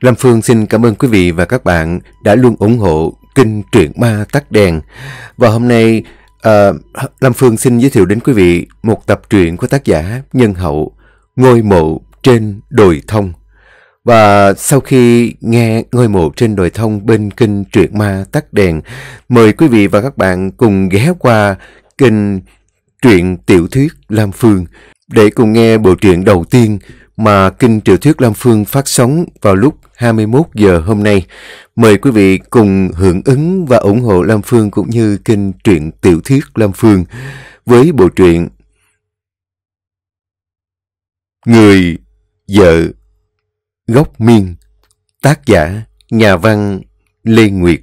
Lâm Phương xin cảm ơn quý vị và các bạn đã luôn ủng hộ kinh Truyện Ma Tắt Đèn. Và hôm nay, uh, ờ, Lam Phương xin giới thiệu đến quý vị một tập truyện của tác giả Nhân Hậu, Ngôi Mộ Trên Đồi Thông. Và sau khi nghe Ngôi Mộ Trên Đồi Thông bên kinh Truyện Ma Tắt Đèn, mời quý vị và các bạn cùng ghé qua kinh Truyện Tiểu Thuyết Lam Phương để cùng nghe bộ truyện đầu tiên mà Kinh Triều Thuyết Lam Phương phát sóng vào lúc 21 giờ hôm nay. Mời quý vị cùng hưởng ứng và ủng hộ Lam Phương cũng như kinh truyện Tiểu Thuyết Lam Phương với bộ truyện Người Vợ gốc Miên Tác giả Nhà văn Lê Nguyệt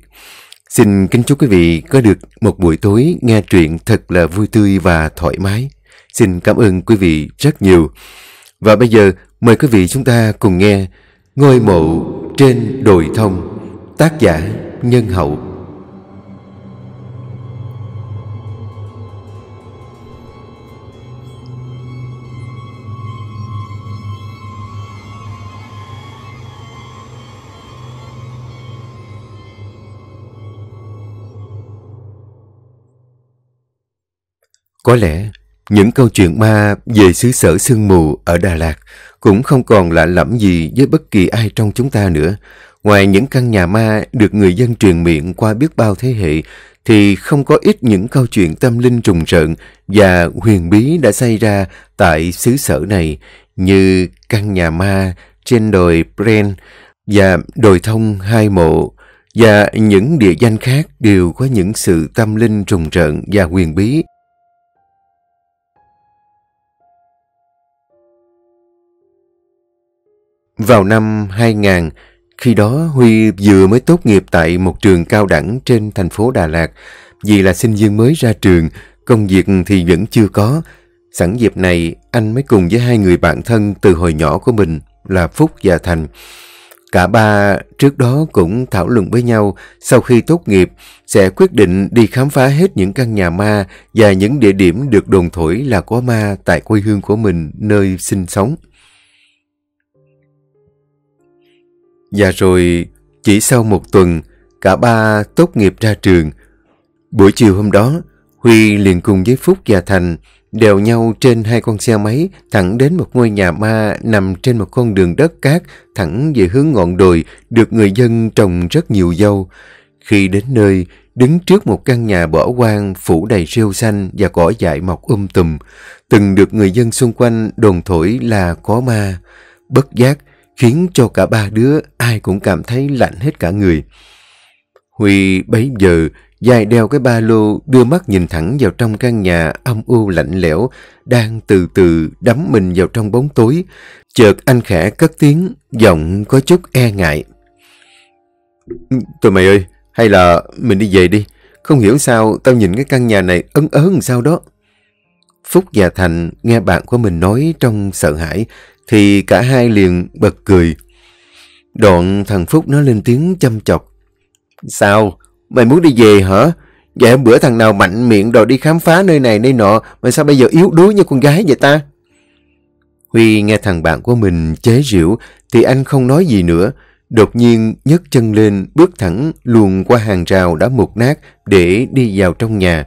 Xin kính chúc quý vị có được một buổi tối nghe truyện thật là vui tươi và thoải mái. Xin cảm ơn quý vị rất nhiều. Và bây giờ Mời quý vị chúng ta cùng nghe Ngôi mộ trên đồi thông Tác giả Nhân Hậu Có lẽ những câu chuyện ma về xứ sở sương mù ở Đà Lạt cũng không còn lạ lẫm gì với bất kỳ ai trong chúng ta nữa. Ngoài những căn nhà ma được người dân truyền miệng qua biết bao thế hệ, thì không có ít những câu chuyện tâm linh trùng rợn và huyền bí đã xảy ra tại xứ sở này, như căn nhà ma trên đồi Bren và đồi thông hai mộ, và những địa danh khác đều có những sự tâm linh trùng rợn và huyền bí Vào năm 2000, khi đó Huy vừa mới tốt nghiệp tại một trường cao đẳng trên thành phố Đà Lạt. Vì là sinh viên mới ra trường, công việc thì vẫn chưa có. Sẵn dịp này, anh mới cùng với hai người bạn thân từ hồi nhỏ của mình là Phúc và Thành. Cả ba trước đó cũng thảo luận với nhau sau khi tốt nghiệp sẽ quyết định đi khám phá hết những căn nhà ma và những địa điểm được đồn thổi là có ma tại quê hương của mình nơi sinh sống. Và rồi, chỉ sau một tuần, cả ba tốt nghiệp ra trường. Buổi chiều hôm đó, Huy liền cùng với Phúc và Thành đèo nhau trên hai con xe máy thẳng đến một ngôi nhà ma nằm trên một con đường đất cát thẳng về hướng ngọn đồi được người dân trồng rất nhiều dâu. Khi đến nơi, đứng trước một căn nhà bỏ hoang phủ đầy rêu xanh và cỏ dại mọc um tùm, từng được người dân xung quanh đồn thổi là có ma. Bất giác, khiến cho cả ba đứa ai cũng cảm thấy lạnh hết cả người. Huy bấy giờ dài đeo cái ba lô đưa mắt nhìn thẳng vào trong căn nhà âm u lạnh lẽo đang từ từ đắm mình vào trong bóng tối. Chợt anh khẽ cất tiếng, giọng có chút e ngại. Tụi mày ơi, hay là mình đi về đi. Không hiểu sao tao nhìn cái căn nhà này ấn ớn sao đó. Phúc và Thành nghe bạn của mình nói trong sợ hãi thì cả hai liền bật cười. Đoạn thằng Phúc nó lên tiếng chăm chọc. Sao? Mày muốn đi về hả? Dạ bữa thằng nào mạnh miệng đòi đi khám phá nơi này nơi nọ mà sao bây giờ yếu đuối như con gái vậy ta? Huy nghe thằng bạn của mình chế giễu thì anh không nói gì nữa. Đột nhiên nhấc chân lên bước thẳng luồn qua hàng rào đã mục nát để đi vào trong nhà.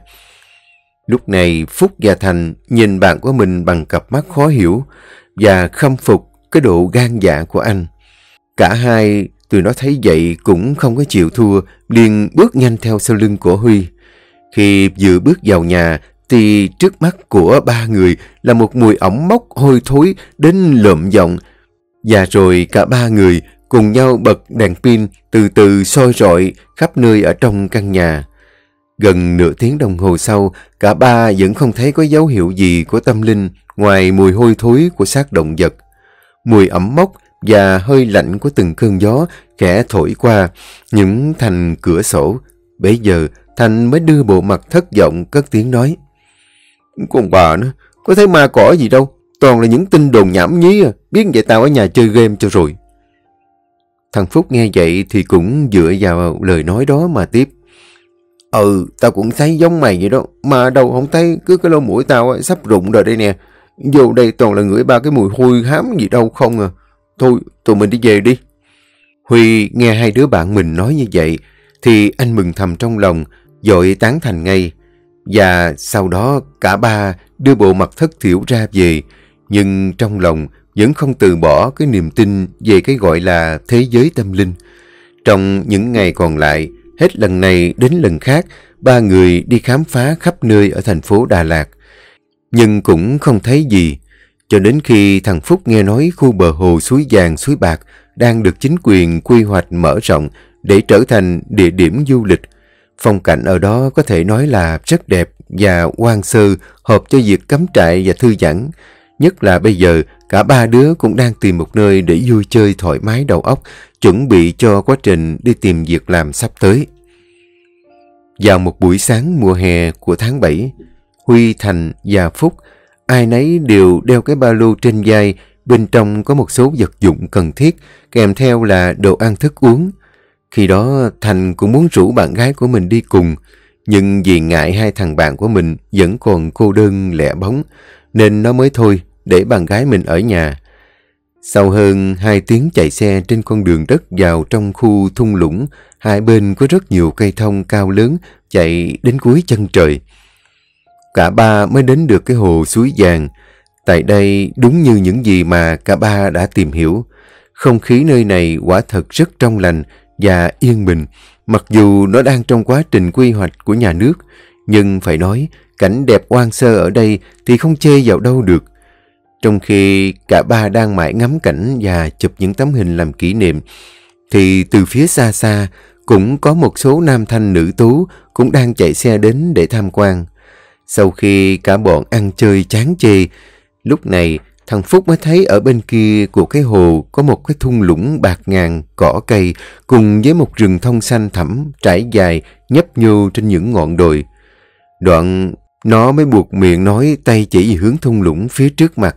Lúc này Phúc và Thành nhìn bạn của mình bằng cặp mắt khó hiểu và khâm phục cái độ gan dạ của anh. Cả hai tụi nó thấy vậy cũng không có chịu thua, liền bước nhanh theo sau lưng của Huy. Khi vừa bước vào nhà thì trước mắt của ba người là một mùi ẩm mốc hôi thối đến lợm giọng. Và rồi cả ba người cùng nhau bật đèn pin từ từ soi rọi khắp nơi ở trong căn nhà. Gần nửa tiếng đồng hồ sau, cả ba vẫn không thấy có dấu hiệu gì của tâm linh. Ngoài mùi hôi thối của xác động vật, mùi ẩm mốc và hơi lạnh của từng cơn gió khẽ thổi qua những thành cửa sổ. Bây giờ Thành mới đưa bộ mặt thất vọng cất tiếng nói. Còn bà nữa, có thấy ma cỏ gì đâu, toàn là những tin đồn nhảm nhí à, biết vậy tao ở nhà chơi game cho rồi. Thằng Phúc nghe vậy thì cũng dựa vào lời nói đó mà tiếp. Ừ, tao cũng thấy giống mày vậy đó, mà đâu không thấy cứ cái lỗ mũi tao sắp rụng rồi đây nè. Vô đây toàn là ngửi ba cái mùi hôi hám gì đâu không à. Thôi, tụi mình đi về đi. Huy nghe hai đứa bạn mình nói như vậy, thì anh mừng thầm trong lòng, dội tán thành ngay. Và sau đó cả ba đưa bộ mặt thất thiểu ra về, nhưng trong lòng vẫn không từ bỏ cái niềm tin về cái gọi là thế giới tâm linh. Trong những ngày còn lại, hết lần này đến lần khác, ba người đi khám phá khắp nơi ở thành phố Đà Lạt nhưng cũng không thấy gì. Cho đến khi thằng Phúc nghe nói khu bờ hồ suối vàng, suối bạc đang được chính quyền quy hoạch mở rộng để trở thành địa điểm du lịch. Phong cảnh ở đó có thể nói là rất đẹp và quang sơ, hợp cho việc cắm trại và thư giãn. Nhất là bây giờ, cả ba đứa cũng đang tìm một nơi để vui chơi thoải mái đầu óc, chuẩn bị cho quá trình đi tìm việc làm sắp tới. Vào một buổi sáng mùa hè của tháng 7, Huy, Thành và Phúc, ai nấy đều đeo cái ba lô trên vai, bên trong có một số vật dụng cần thiết, kèm theo là đồ ăn thức uống. Khi đó Thành cũng muốn rủ bạn gái của mình đi cùng, nhưng vì ngại hai thằng bạn của mình vẫn còn cô đơn lẻ bóng, nên nó mới thôi để bạn gái mình ở nhà. Sau hơn hai tiếng chạy xe trên con đường đất vào trong khu thung lũng, hai bên có rất nhiều cây thông cao lớn chạy đến cuối chân trời cả ba mới đến được cái hồ suối vàng. Tại đây đúng như những gì mà cả ba đã tìm hiểu. Không khí nơi này quả thật rất trong lành và yên bình. Mặc dù nó đang trong quá trình quy hoạch của nhà nước, nhưng phải nói cảnh đẹp oang sơ ở đây thì không chê vào đâu được. Trong khi cả ba đang mãi ngắm cảnh và chụp những tấm hình làm kỷ niệm, thì từ phía xa xa cũng có một số nam thanh nữ tú cũng đang chạy xe đến để tham quan. Sau khi cả bọn ăn chơi chán chê, lúc này thằng Phúc mới thấy ở bên kia của cái hồ có một cái thung lũng bạc ngàn, cỏ cây cùng với một rừng thông xanh thẳm trải dài nhấp nhô trên những ngọn đồi. Đoạn nó mới buộc miệng nói tay chỉ về hướng thung lũng phía trước mặt.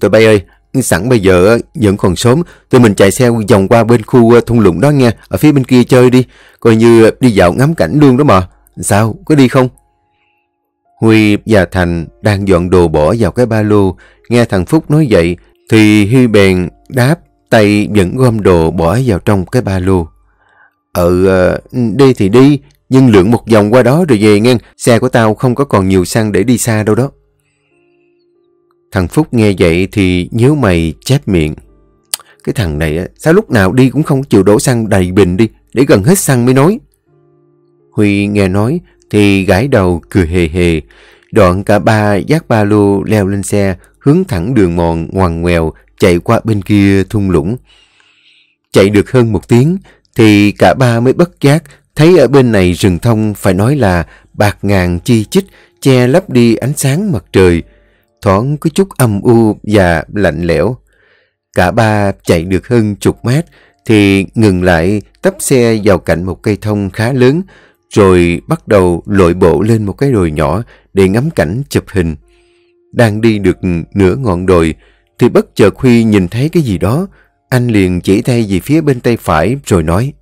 Tụi bay ơi, sẵn bây giờ vẫn còn sớm, tụi mình chạy xe vòng qua bên khu ờ, thung lũng đó nha, ở phía bên kia chơi đi, coi như đi dạo ngắm cảnh luôn đó mà. Sao, có đi không? Huy và Thành đang dọn đồ bỏ vào cái ba lô, nghe thằng Phúc nói vậy thì Huy bèn đáp tay vẫn gom đồ bỏ vào trong cái ba lô. Ừ, ờ, đi thì đi, nhưng lượn một vòng qua đó rồi về nghe xe của tao không có còn nhiều xăng để đi xa đâu đó. Thằng Phúc nghe vậy thì nhớ mày chép miệng. Cái thằng này sao lúc nào đi cũng không chịu đổ xăng đầy bình đi, để gần hết xăng mới nói. Huy nghe nói thì gãi đầu cười hề hề. Đoạn cả ba dắt ba lô leo lên xe hướng thẳng đường mòn ngoằn ngoèo chạy qua bên kia thung lũng. Chạy được hơn một tiếng thì cả ba mới bất giác thấy ở bên này rừng thông phải nói là bạc ngàn chi chít che lấp đi ánh sáng mặt trời. Thoáng có chút âm u và lạnh lẽo. Cả ba chạy được hơn chục mét thì ngừng lại tấp xe vào cạnh một cây thông khá lớn rồi bắt đầu lội bộ lên một cái đồi nhỏ để ngắm cảnh chụp hình. Đang đi được nửa ngọn đồi thì bất chợt Huy nhìn thấy cái gì đó. Anh liền chỉ tay về phía bên tay phải rồi nói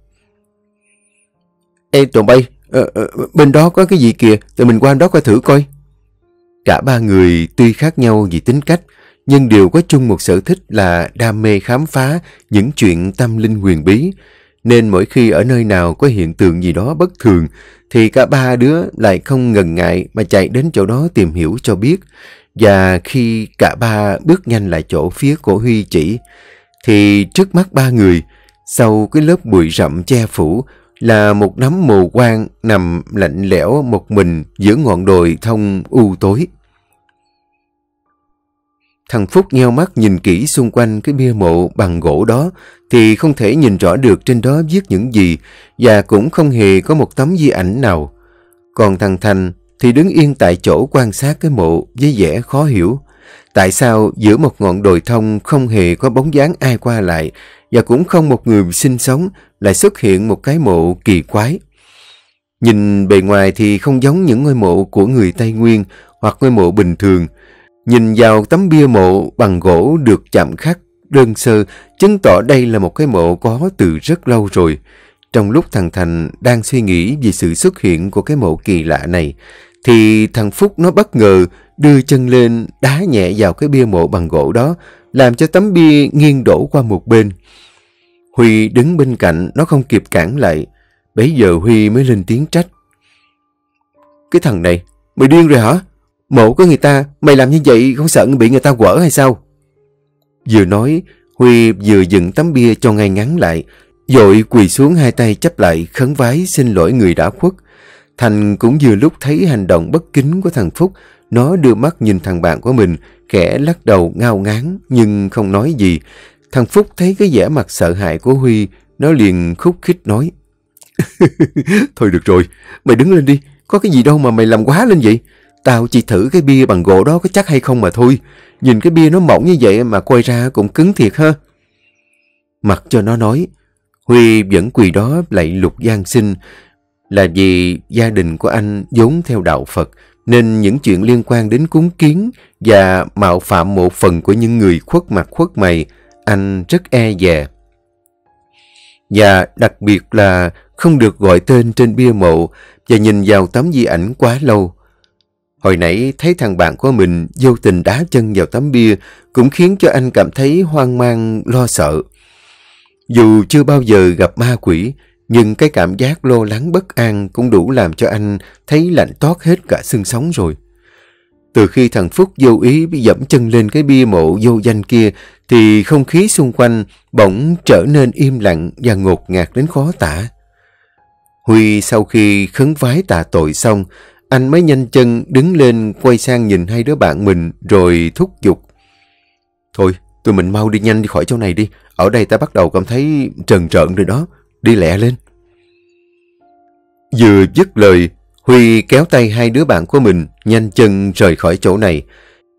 Ê tụi bay, ờ, ờ, bên đó có cái gì kìa, tụi mình qua đó coi thử coi. Cả ba người tuy khác nhau vì tính cách nhưng đều có chung một sở thích là đam mê khám phá những chuyện tâm linh huyền bí nên mỗi khi ở nơi nào có hiện tượng gì đó bất thường thì cả ba đứa lại không ngần ngại mà chạy đến chỗ đó tìm hiểu cho biết. Và khi cả ba bước nhanh lại chỗ phía cổ Huy chỉ thì trước mắt ba người sau cái lớp bụi rậm che phủ là một nắm mồ quang nằm lạnh lẽo một mình giữa ngọn đồi thông u tối. Thằng Phúc nheo mắt nhìn kỹ xung quanh cái bia mộ bằng gỗ đó thì không thể nhìn rõ được trên đó viết những gì và cũng không hề có một tấm di ảnh nào. Còn thằng Thành thì đứng yên tại chỗ quan sát cái mộ với vẻ khó hiểu. Tại sao giữa một ngọn đồi thông không hề có bóng dáng ai qua lại và cũng không một người sinh sống lại xuất hiện một cái mộ kỳ quái. Nhìn bề ngoài thì không giống những ngôi mộ của người Tây Nguyên hoặc ngôi mộ bình thường. Nhìn vào tấm bia mộ bằng gỗ được chạm khắc, đơn sơ, chứng tỏ đây là một cái mộ có từ rất lâu rồi. Trong lúc thằng Thành đang suy nghĩ về sự xuất hiện của cái mộ kỳ lạ này, thì thằng Phúc nó bất ngờ đưa chân lên đá nhẹ vào cái bia mộ bằng gỗ đó, làm cho tấm bia nghiêng đổ qua một bên. Huy đứng bên cạnh, nó không kịp cản lại. Bấy giờ Huy mới lên tiếng trách. Cái thằng này, mày điên rồi hả? Mộ của người ta, mày làm như vậy không sợ bị người ta quở hay sao? Vừa nói, Huy vừa dựng tấm bia cho ngay ngắn lại, dội quỳ xuống hai tay chấp lại khấn vái xin lỗi người đã khuất. Thành cũng vừa lúc thấy hành động bất kính của thằng Phúc, nó đưa mắt nhìn thằng bạn của mình, kẻ lắc đầu ngao ngán nhưng không nói gì. Thằng Phúc thấy cái vẻ mặt sợ hãi của Huy, nó liền khúc khích nói. Thôi được rồi, mày đứng lên đi, có cái gì đâu mà mày làm quá lên vậy? Tao chỉ thử cái bia bằng gỗ đó có chắc hay không mà thôi. Nhìn cái bia nó mỏng như vậy mà quay ra cũng cứng thiệt ha. Mặc cho nó nói, Huy vẫn quỳ đó lại lục gian sinh là vì gia đình của anh vốn theo đạo Phật nên những chuyện liên quan đến cúng kiến và mạo phạm một phần của những người khuất mặt khuất mày anh rất e dè. Và đặc biệt là không được gọi tên trên bia mộ và nhìn vào tấm di ảnh quá lâu. Hồi nãy thấy thằng bạn của mình vô tình đá chân vào tấm bia cũng khiến cho anh cảm thấy hoang mang, lo sợ. Dù chưa bao giờ gặp ma quỷ, nhưng cái cảm giác lo lắng bất an cũng đủ làm cho anh thấy lạnh toát hết cả xương sống rồi. Từ khi thằng Phúc vô ý bị dẫm chân lên cái bia mộ vô danh kia thì không khí xung quanh bỗng trở nên im lặng và ngột ngạt đến khó tả. Huy sau khi khấn vái tạ tội xong anh mới nhanh chân đứng lên quay sang nhìn hai đứa bạn mình rồi thúc giục. Thôi, tụi mình mau đi nhanh đi khỏi chỗ này đi. Ở đây ta bắt đầu cảm thấy trần trợn rồi đó. Đi lẹ lên. Vừa dứt lời, Huy kéo tay hai đứa bạn của mình nhanh chân rời khỏi chỗ này.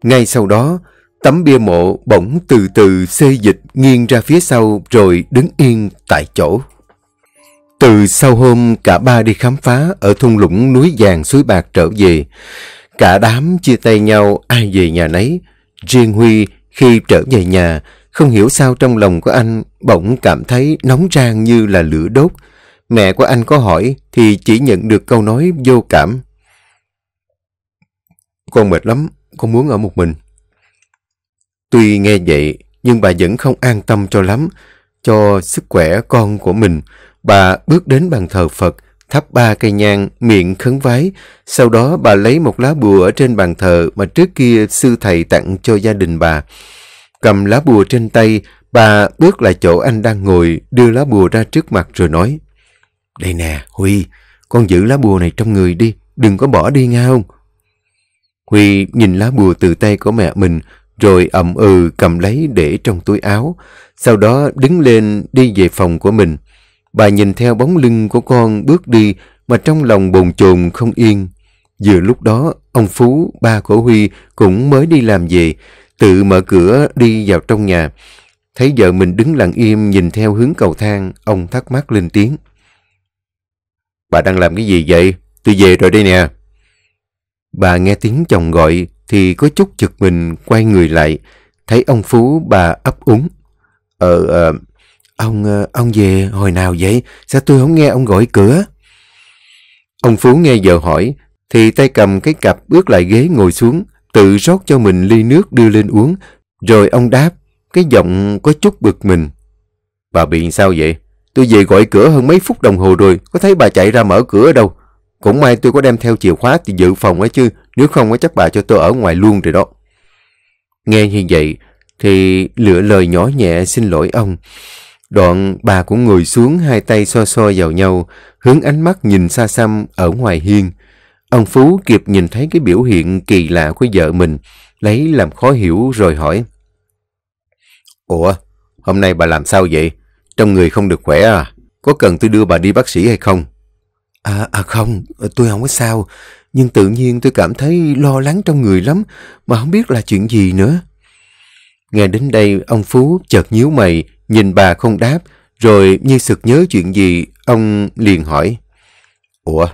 Ngay sau đó, tấm bia mộ bỗng từ từ xê dịch nghiêng ra phía sau rồi đứng yên tại chỗ. Từ sau hôm cả ba đi khám phá ở thung lũng núi vàng suối bạc trở về, cả đám chia tay nhau ai về nhà nấy. Riêng Huy khi trở về nhà, không hiểu sao trong lòng của anh bỗng cảm thấy nóng rang như là lửa đốt. Mẹ của anh có hỏi thì chỉ nhận được câu nói vô cảm. Con mệt lắm, con muốn ở một mình. Tuy nghe vậy, nhưng bà vẫn không an tâm cho lắm, cho sức khỏe con của mình. Bà bước đến bàn thờ Phật, thắp ba cây nhang, miệng khấn vái. Sau đó bà lấy một lá bùa ở trên bàn thờ mà trước kia sư thầy tặng cho gia đình bà. Cầm lá bùa trên tay, bà bước lại chỗ anh đang ngồi, đưa lá bùa ra trước mặt rồi nói. Đây nè, Huy, con giữ lá bùa này trong người đi, đừng có bỏ đi nghe không? Huy nhìn lá bùa từ tay của mẹ mình, rồi ậm ừ cầm lấy để trong túi áo. Sau đó đứng lên đi về phòng của mình. Bà nhìn theo bóng lưng của con bước đi mà trong lòng bồn chồn không yên. Vừa lúc đó, ông Phú, ba của Huy cũng mới đi làm về, tự mở cửa đi vào trong nhà. Thấy vợ mình đứng lặng im nhìn theo hướng cầu thang, ông thắc mắc lên tiếng. Bà đang làm cái gì vậy? Tôi về rồi đây nè. Bà nghe tiếng chồng gọi thì có chút chực mình quay người lại, thấy ông Phú bà ấp úng. Ờ, uh, Ông, ờ, ông về hồi nào vậy? Sao tôi không nghe ông gọi cửa? Ông Phú nghe vợ hỏi, thì tay cầm cái cặp bước lại ghế ngồi xuống, tự rót cho mình ly nước đưa lên uống. Rồi ông đáp, cái giọng có chút bực mình. Bà bị sao vậy? Tôi về gọi cửa hơn mấy phút đồng hồ rồi, có thấy bà chạy ra mở cửa ở đâu. Cũng may tôi có đem theo chìa khóa thì giữ phòng ấy chứ, nếu không có chắc bà cho tôi ở ngoài luôn rồi đó. Nghe như vậy, thì lựa lời nhỏ nhẹ xin lỗi ông. Đoạn bà cũng ngồi xuống hai tay so so vào nhau, hướng ánh mắt nhìn xa xăm ở ngoài hiên. Ông Phú kịp nhìn thấy cái biểu hiện kỳ lạ của vợ mình, lấy làm khó hiểu rồi hỏi. Ủa, hôm nay bà làm sao vậy? Trong người không được khỏe à? Có cần tôi đưa bà đi bác sĩ hay không? À, à không, tôi không có sao. Nhưng tự nhiên tôi cảm thấy lo lắng trong người lắm, mà không biết là chuyện gì nữa. Nghe đến đây, ông Phú chợt nhíu mày, Nhìn bà không đáp, rồi như sực nhớ chuyện gì, ông liền hỏi. Ủa,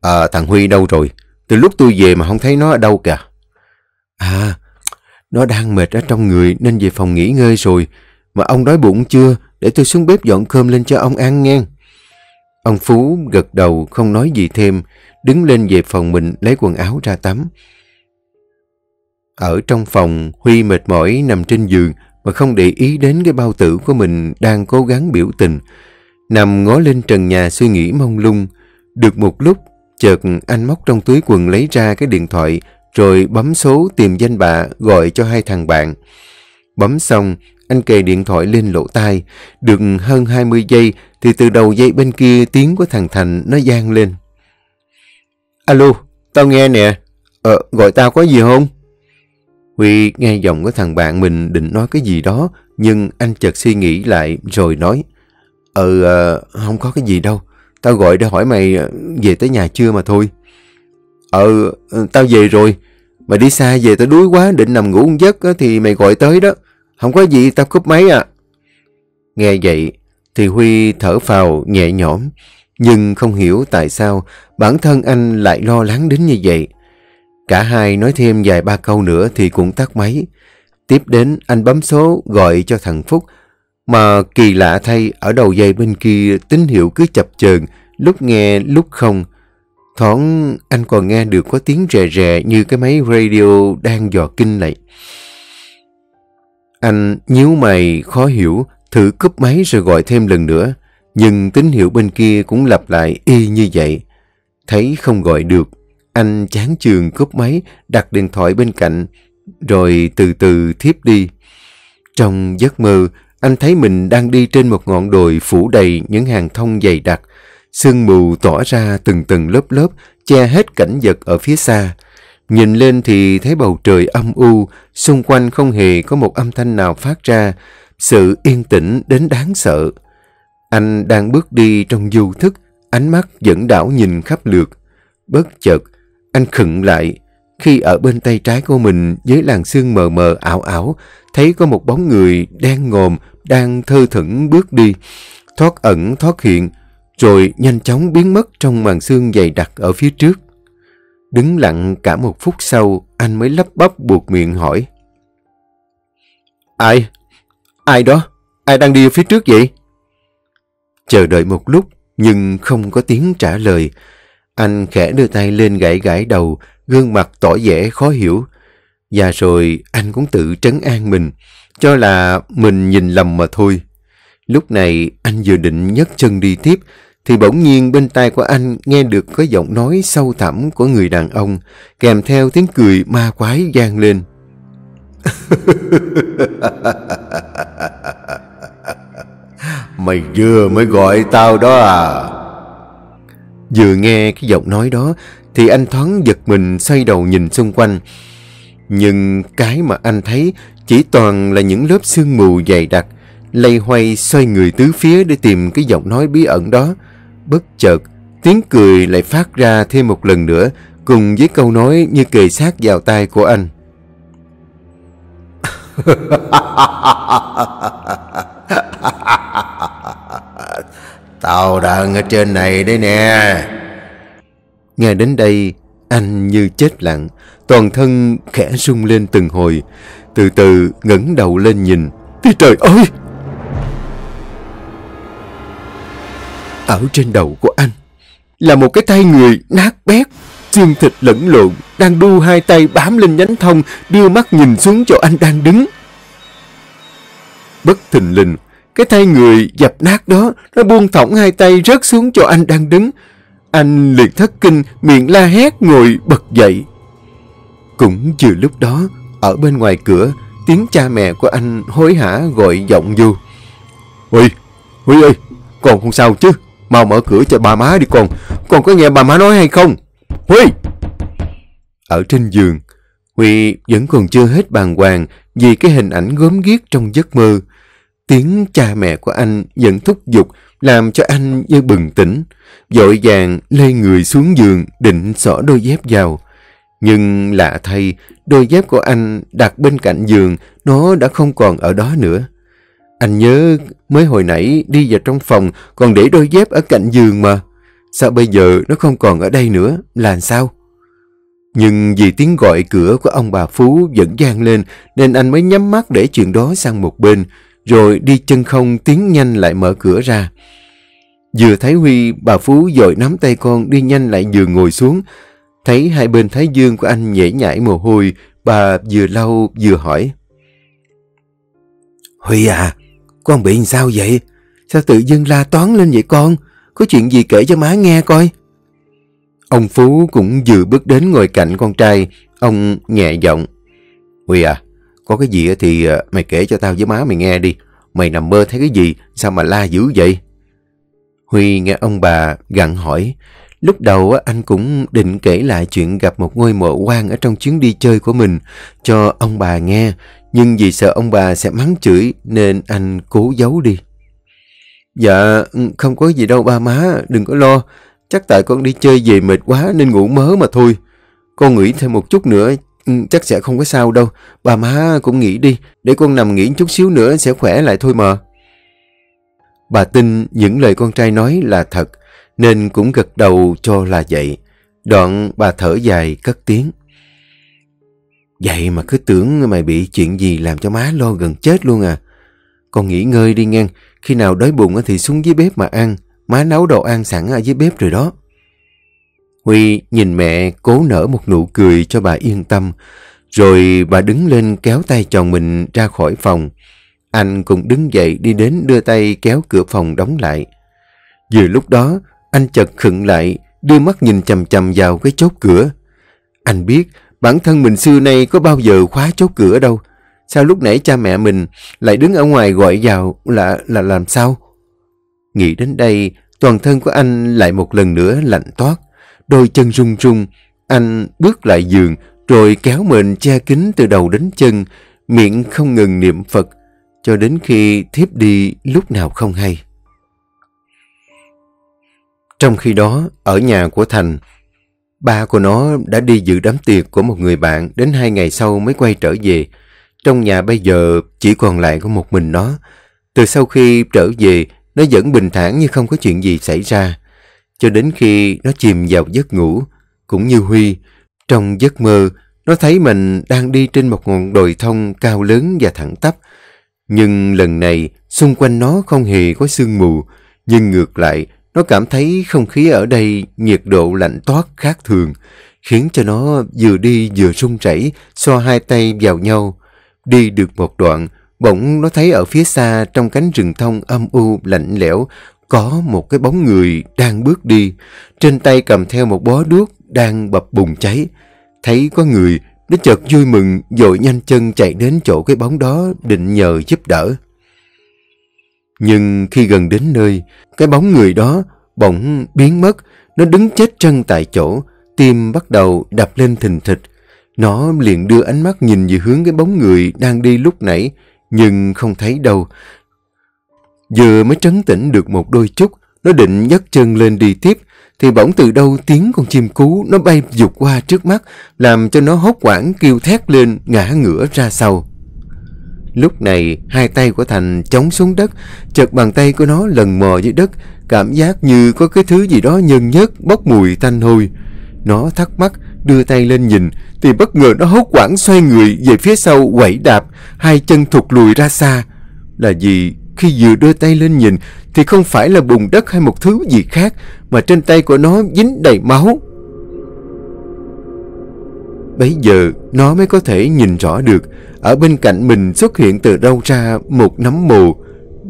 à, thằng Huy đâu rồi? Từ lúc tôi về mà không thấy nó ở đâu cả. À, nó đang mệt ở trong người nên về phòng nghỉ ngơi rồi. Mà ông đói bụng chưa? Để tôi xuống bếp dọn cơm lên cho ông ăn nghe. Ông Phú gật đầu không nói gì thêm, đứng lên về phòng mình lấy quần áo ra tắm. Ở trong phòng, Huy mệt mỏi nằm trên giường, mà không để ý đến cái bao tử của mình đang cố gắng biểu tình. Nằm ngó lên trần nhà suy nghĩ mông lung. Được một lúc, chợt anh móc trong túi quần lấy ra cái điện thoại rồi bấm số tìm danh bạ gọi cho hai thằng bạn. Bấm xong, anh kề điện thoại lên lỗ tai. Được hơn 20 giây thì từ đầu dây bên kia tiếng của thằng Thành nó gian lên. Alo, tao nghe nè. Ờ, gọi tao có gì không? Huy nghe giọng của thằng bạn mình định nói cái gì đó, nhưng anh chợt suy nghĩ lại rồi nói Ừ, ờ, không có cái gì đâu. Tao gọi để hỏi mày ờ, về tới nhà chưa mà thôi. Ừ, tao về rồi. Mày đi xa về tới đuối quá, định nằm ngủ giấc thì mày gọi tới đó. Không có gì, tao cúp máy à. Nghe vậy thì Huy thở phào nhẹ nhõm, nhưng không hiểu tại sao bản thân anh lại lo lắng đến như vậy. Cả hai nói thêm vài ba câu nữa thì cũng tắt máy. Tiếp đến anh bấm số gọi cho thằng Phúc. Mà kỳ lạ thay ở đầu dây bên kia tín hiệu cứ chập chờn lúc nghe lúc không. Thoáng anh còn nghe được có tiếng rè rè như cái máy radio đang dò kinh lại. Anh nhíu mày khó hiểu, thử cúp máy rồi gọi thêm lần nữa. Nhưng tín hiệu bên kia cũng lặp lại y như vậy. Thấy không gọi được, anh chán trường cúp máy, đặt điện thoại bên cạnh, rồi từ từ thiếp đi. Trong giấc mơ, anh thấy mình đang đi trên một ngọn đồi phủ đầy những hàng thông dày đặc. Sương mù tỏa ra từng tầng lớp lớp, che hết cảnh vật ở phía xa. Nhìn lên thì thấy bầu trời âm u, xung quanh không hề có một âm thanh nào phát ra, sự yên tĩnh đến đáng sợ. Anh đang bước đi trong du thức, ánh mắt dẫn đảo nhìn khắp lượt. Bất chợt, anh khựng lại khi ở bên tay trái của mình dưới làn sương mờ mờ ảo ảo thấy có một bóng người đen ngồm đang thơ thẩn bước đi thoát ẩn thoát hiện rồi nhanh chóng biến mất trong màn sương dày đặc ở phía trước. Đứng lặng cả một phút sau anh mới lắp bắp buộc miệng hỏi Ai? Ai đó? Ai đang đi phía trước vậy? Chờ đợi một lúc nhưng không có tiếng trả lời anh khẽ đưa tay lên gãi gãi đầu, gương mặt tỏ vẻ khó hiểu. Và rồi anh cũng tự trấn an mình, cho là mình nhìn lầm mà thôi. Lúc này anh vừa định nhấc chân đi tiếp, thì bỗng nhiên bên tai của anh nghe được có giọng nói sâu thẳm của người đàn ông, kèm theo tiếng cười ma quái gian lên. Mày vừa mới gọi tao đó à? Vừa nghe cái giọng nói đó thì anh thoáng giật mình xoay đầu nhìn xung quanh. Nhưng cái mà anh thấy chỉ toàn là những lớp sương mù dày đặc, lây hoay xoay người tứ phía để tìm cái giọng nói bí ẩn đó. Bất chợt, tiếng cười lại phát ra thêm một lần nữa cùng với câu nói như kề sát vào tai của anh. Tao đang ở trên này đây nè. Nghe đến đây, anh như chết lặng, toàn thân khẽ rung lên từng hồi. Từ từ ngẩng đầu lên nhìn. Thì trời ơi! Ở trên đầu của anh là một cái tay người nát bét, xương thịt lẫn lộn, đang đu hai tay bám lên nhánh thông, đưa mắt nhìn xuống chỗ anh đang đứng. Bất thình lình, cái tay người dập nát đó, nó buông thõng hai tay rớt xuống chỗ anh đang đứng. Anh liền thất kinh, miệng la hét ngồi bật dậy. Cũng vừa lúc đó, ở bên ngoài cửa, tiếng cha mẹ của anh hối hả gọi giọng vô. Huy, Huy ơi, con không sao chứ? Mau mở cửa cho bà má đi con. Con có nghe bà má nói hay không? Huy! Ở trên giường, Huy vẫn còn chưa hết bàng hoàng vì cái hình ảnh gớm ghiếc trong giấc mơ. Tiếng cha mẹ của anh dần thúc giục, làm cho anh như bừng tỉnh. Dội vàng lê người xuống giường, định xỏ đôi dép vào. Nhưng lạ thay, đôi dép của anh đặt bên cạnh giường, nó đã không còn ở đó nữa. Anh nhớ mới hồi nãy đi vào trong phòng còn để đôi dép ở cạnh giường mà. Sao bây giờ nó không còn ở đây nữa, là sao? Nhưng vì tiếng gọi cửa của ông bà Phú vẫn gian lên nên anh mới nhắm mắt để chuyện đó sang một bên rồi đi chân không tiến nhanh lại mở cửa ra. Vừa thấy Huy, bà Phú dội nắm tay con đi nhanh lại vừa ngồi xuống. Thấy hai bên thái dương của anh nhễ nhảy mồ hôi, bà vừa lau vừa hỏi. Huy à, con bị sao vậy? Sao tự dưng la toán lên vậy con? Có chuyện gì kể cho má nghe coi. Ông Phú cũng vừa bước đến ngồi cạnh con trai, ông nhẹ giọng. Huy à, có cái gì thì ờ, mày kể cho tao với má mày nghe đi. Mày nằm mơ thấy cái gì? Sao mà la dữ vậy? Huy nghe ông bà gặn hỏi. Lúc đầu anh cũng định kể lại chuyện gặp một ngôi mộ quan ở trong chuyến đi chơi của mình cho ông bà nghe. Nhưng vì sợ ông bà sẽ mắng chửi nên anh cố giấu đi. Dạ, ừ, không có gì đâu ba má, đừng có lo. Chắc tại con đi chơi về mệt quá nên ngủ mớ mà thôi. Con nghỉ thêm một chút nữa Ừ, chắc sẽ không có sao đâu. Bà má cũng nghỉ đi, để con nằm nghỉ chút xíu nữa sẽ khỏe lại thôi mà. Bà tin những lời con trai nói là thật, nên cũng gật đầu cho là vậy. Đoạn bà thở dài cất tiếng. Vậy mà cứ tưởng mày bị chuyện gì làm cho má lo gần chết luôn à. Con nghỉ ngơi đi ngang, khi nào đói bụng thì xuống dưới bếp mà ăn. Má nấu đồ ăn sẵn ở dưới bếp rồi đó. Huy nhìn mẹ cố nở một nụ cười cho bà yên tâm, rồi bà đứng lên kéo tay chồng mình ra khỏi phòng. Anh cũng đứng dậy đi đến đưa tay kéo cửa phòng đóng lại. Vừa lúc đó, anh chợt khựng lại, đưa mắt nhìn chầm chầm vào cái chốt cửa. Anh biết bản thân mình xưa nay có bao giờ khóa chốt cửa đâu. Sao lúc nãy cha mẹ mình lại đứng ở ngoài gọi vào là là làm sao? Nghĩ đến đây, toàn thân của anh lại một lần nữa lạnh toát đôi chân run run Anh bước lại giường rồi kéo mình che kính từ đầu đến chân, miệng không ngừng niệm Phật, cho đến khi thiếp đi lúc nào không hay. Trong khi đó, ở nhà của Thành, ba của nó đã đi dự đám tiệc của một người bạn đến hai ngày sau mới quay trở về. Trong nhà bây giờ chỉ còn lại có một mình nó. Từ sau khi trở về, nó vẫn bình thản như không có chuyện gì xảy ra. Cho đến khi nó chìm vào giấc ngủ, cũng như Huy, trong giấc mơ, nó thấy mình đang đi trên một ngọn đồi thông cao lớn và thẳng tắp. Nhưng lần này, xung quanh nó không hề có sương mù, nhưng ngược lại, nó cảm thấy không khí ở đây nhiệt độ lạnh toát khác thường, khiến cho nó vừa đi vừa run rẩy, so hai tay vào nhau. Đi được một đoạn, bỗng nó thấy ở phía xa trong cánh rừng thông âm u lạnh lẽo có một cái bóng người đang bước đi, trên tay cầm theo một bó đuốc đang bập bùng cháy. Thấy có người, nó chợt vui mừng, dội nhanh chân chạy đến chỗ cái bóng đó định nhờ giúp đỡ. Nhưng khi gần đến nơi, cái bóng người đó bỗng biến mất, nó đứng chết chân tại chỗ, tim bắt đầu đập lên thình thịch. Nó liền đưa ánh mắt nhìn về hướng cái bóng người đang đi lúc nãy, nhưng không thấy đâu. Vừa mới trấn tĩnh được một đôi chút, nó định nhấc chân lên đi tiếp, thì bỗng từ đâu tiếng con chim cú nó bay dục qua trước mắt, làm cho nó hốt quảng kêu thét lên ngã ngửa ra sau. Lúc này, hai tay của Thành chống xuống đất, chợt bàn tay của nó lần mò dưới đất, cảm giác như có cái thứ gì đó nhân nhớt bốc mùi tanh hôi. Nó thắc mắc, đưa tay lên nhìn, thì bất ngờ nó hốt quảng xoay người về phía sau quẩy đạp, hai chân thụt lùi ra xa. Là gì khi vừa đưa tay lên nhìn thì không phải là bùn đất hay một thứ gì khác mà trên tay của nó dính đầy máu. Bây giờ nó mới có thể nhìn rõ được ở bên cạnh mình xuất hiện từ đâu ra một nấm mồ.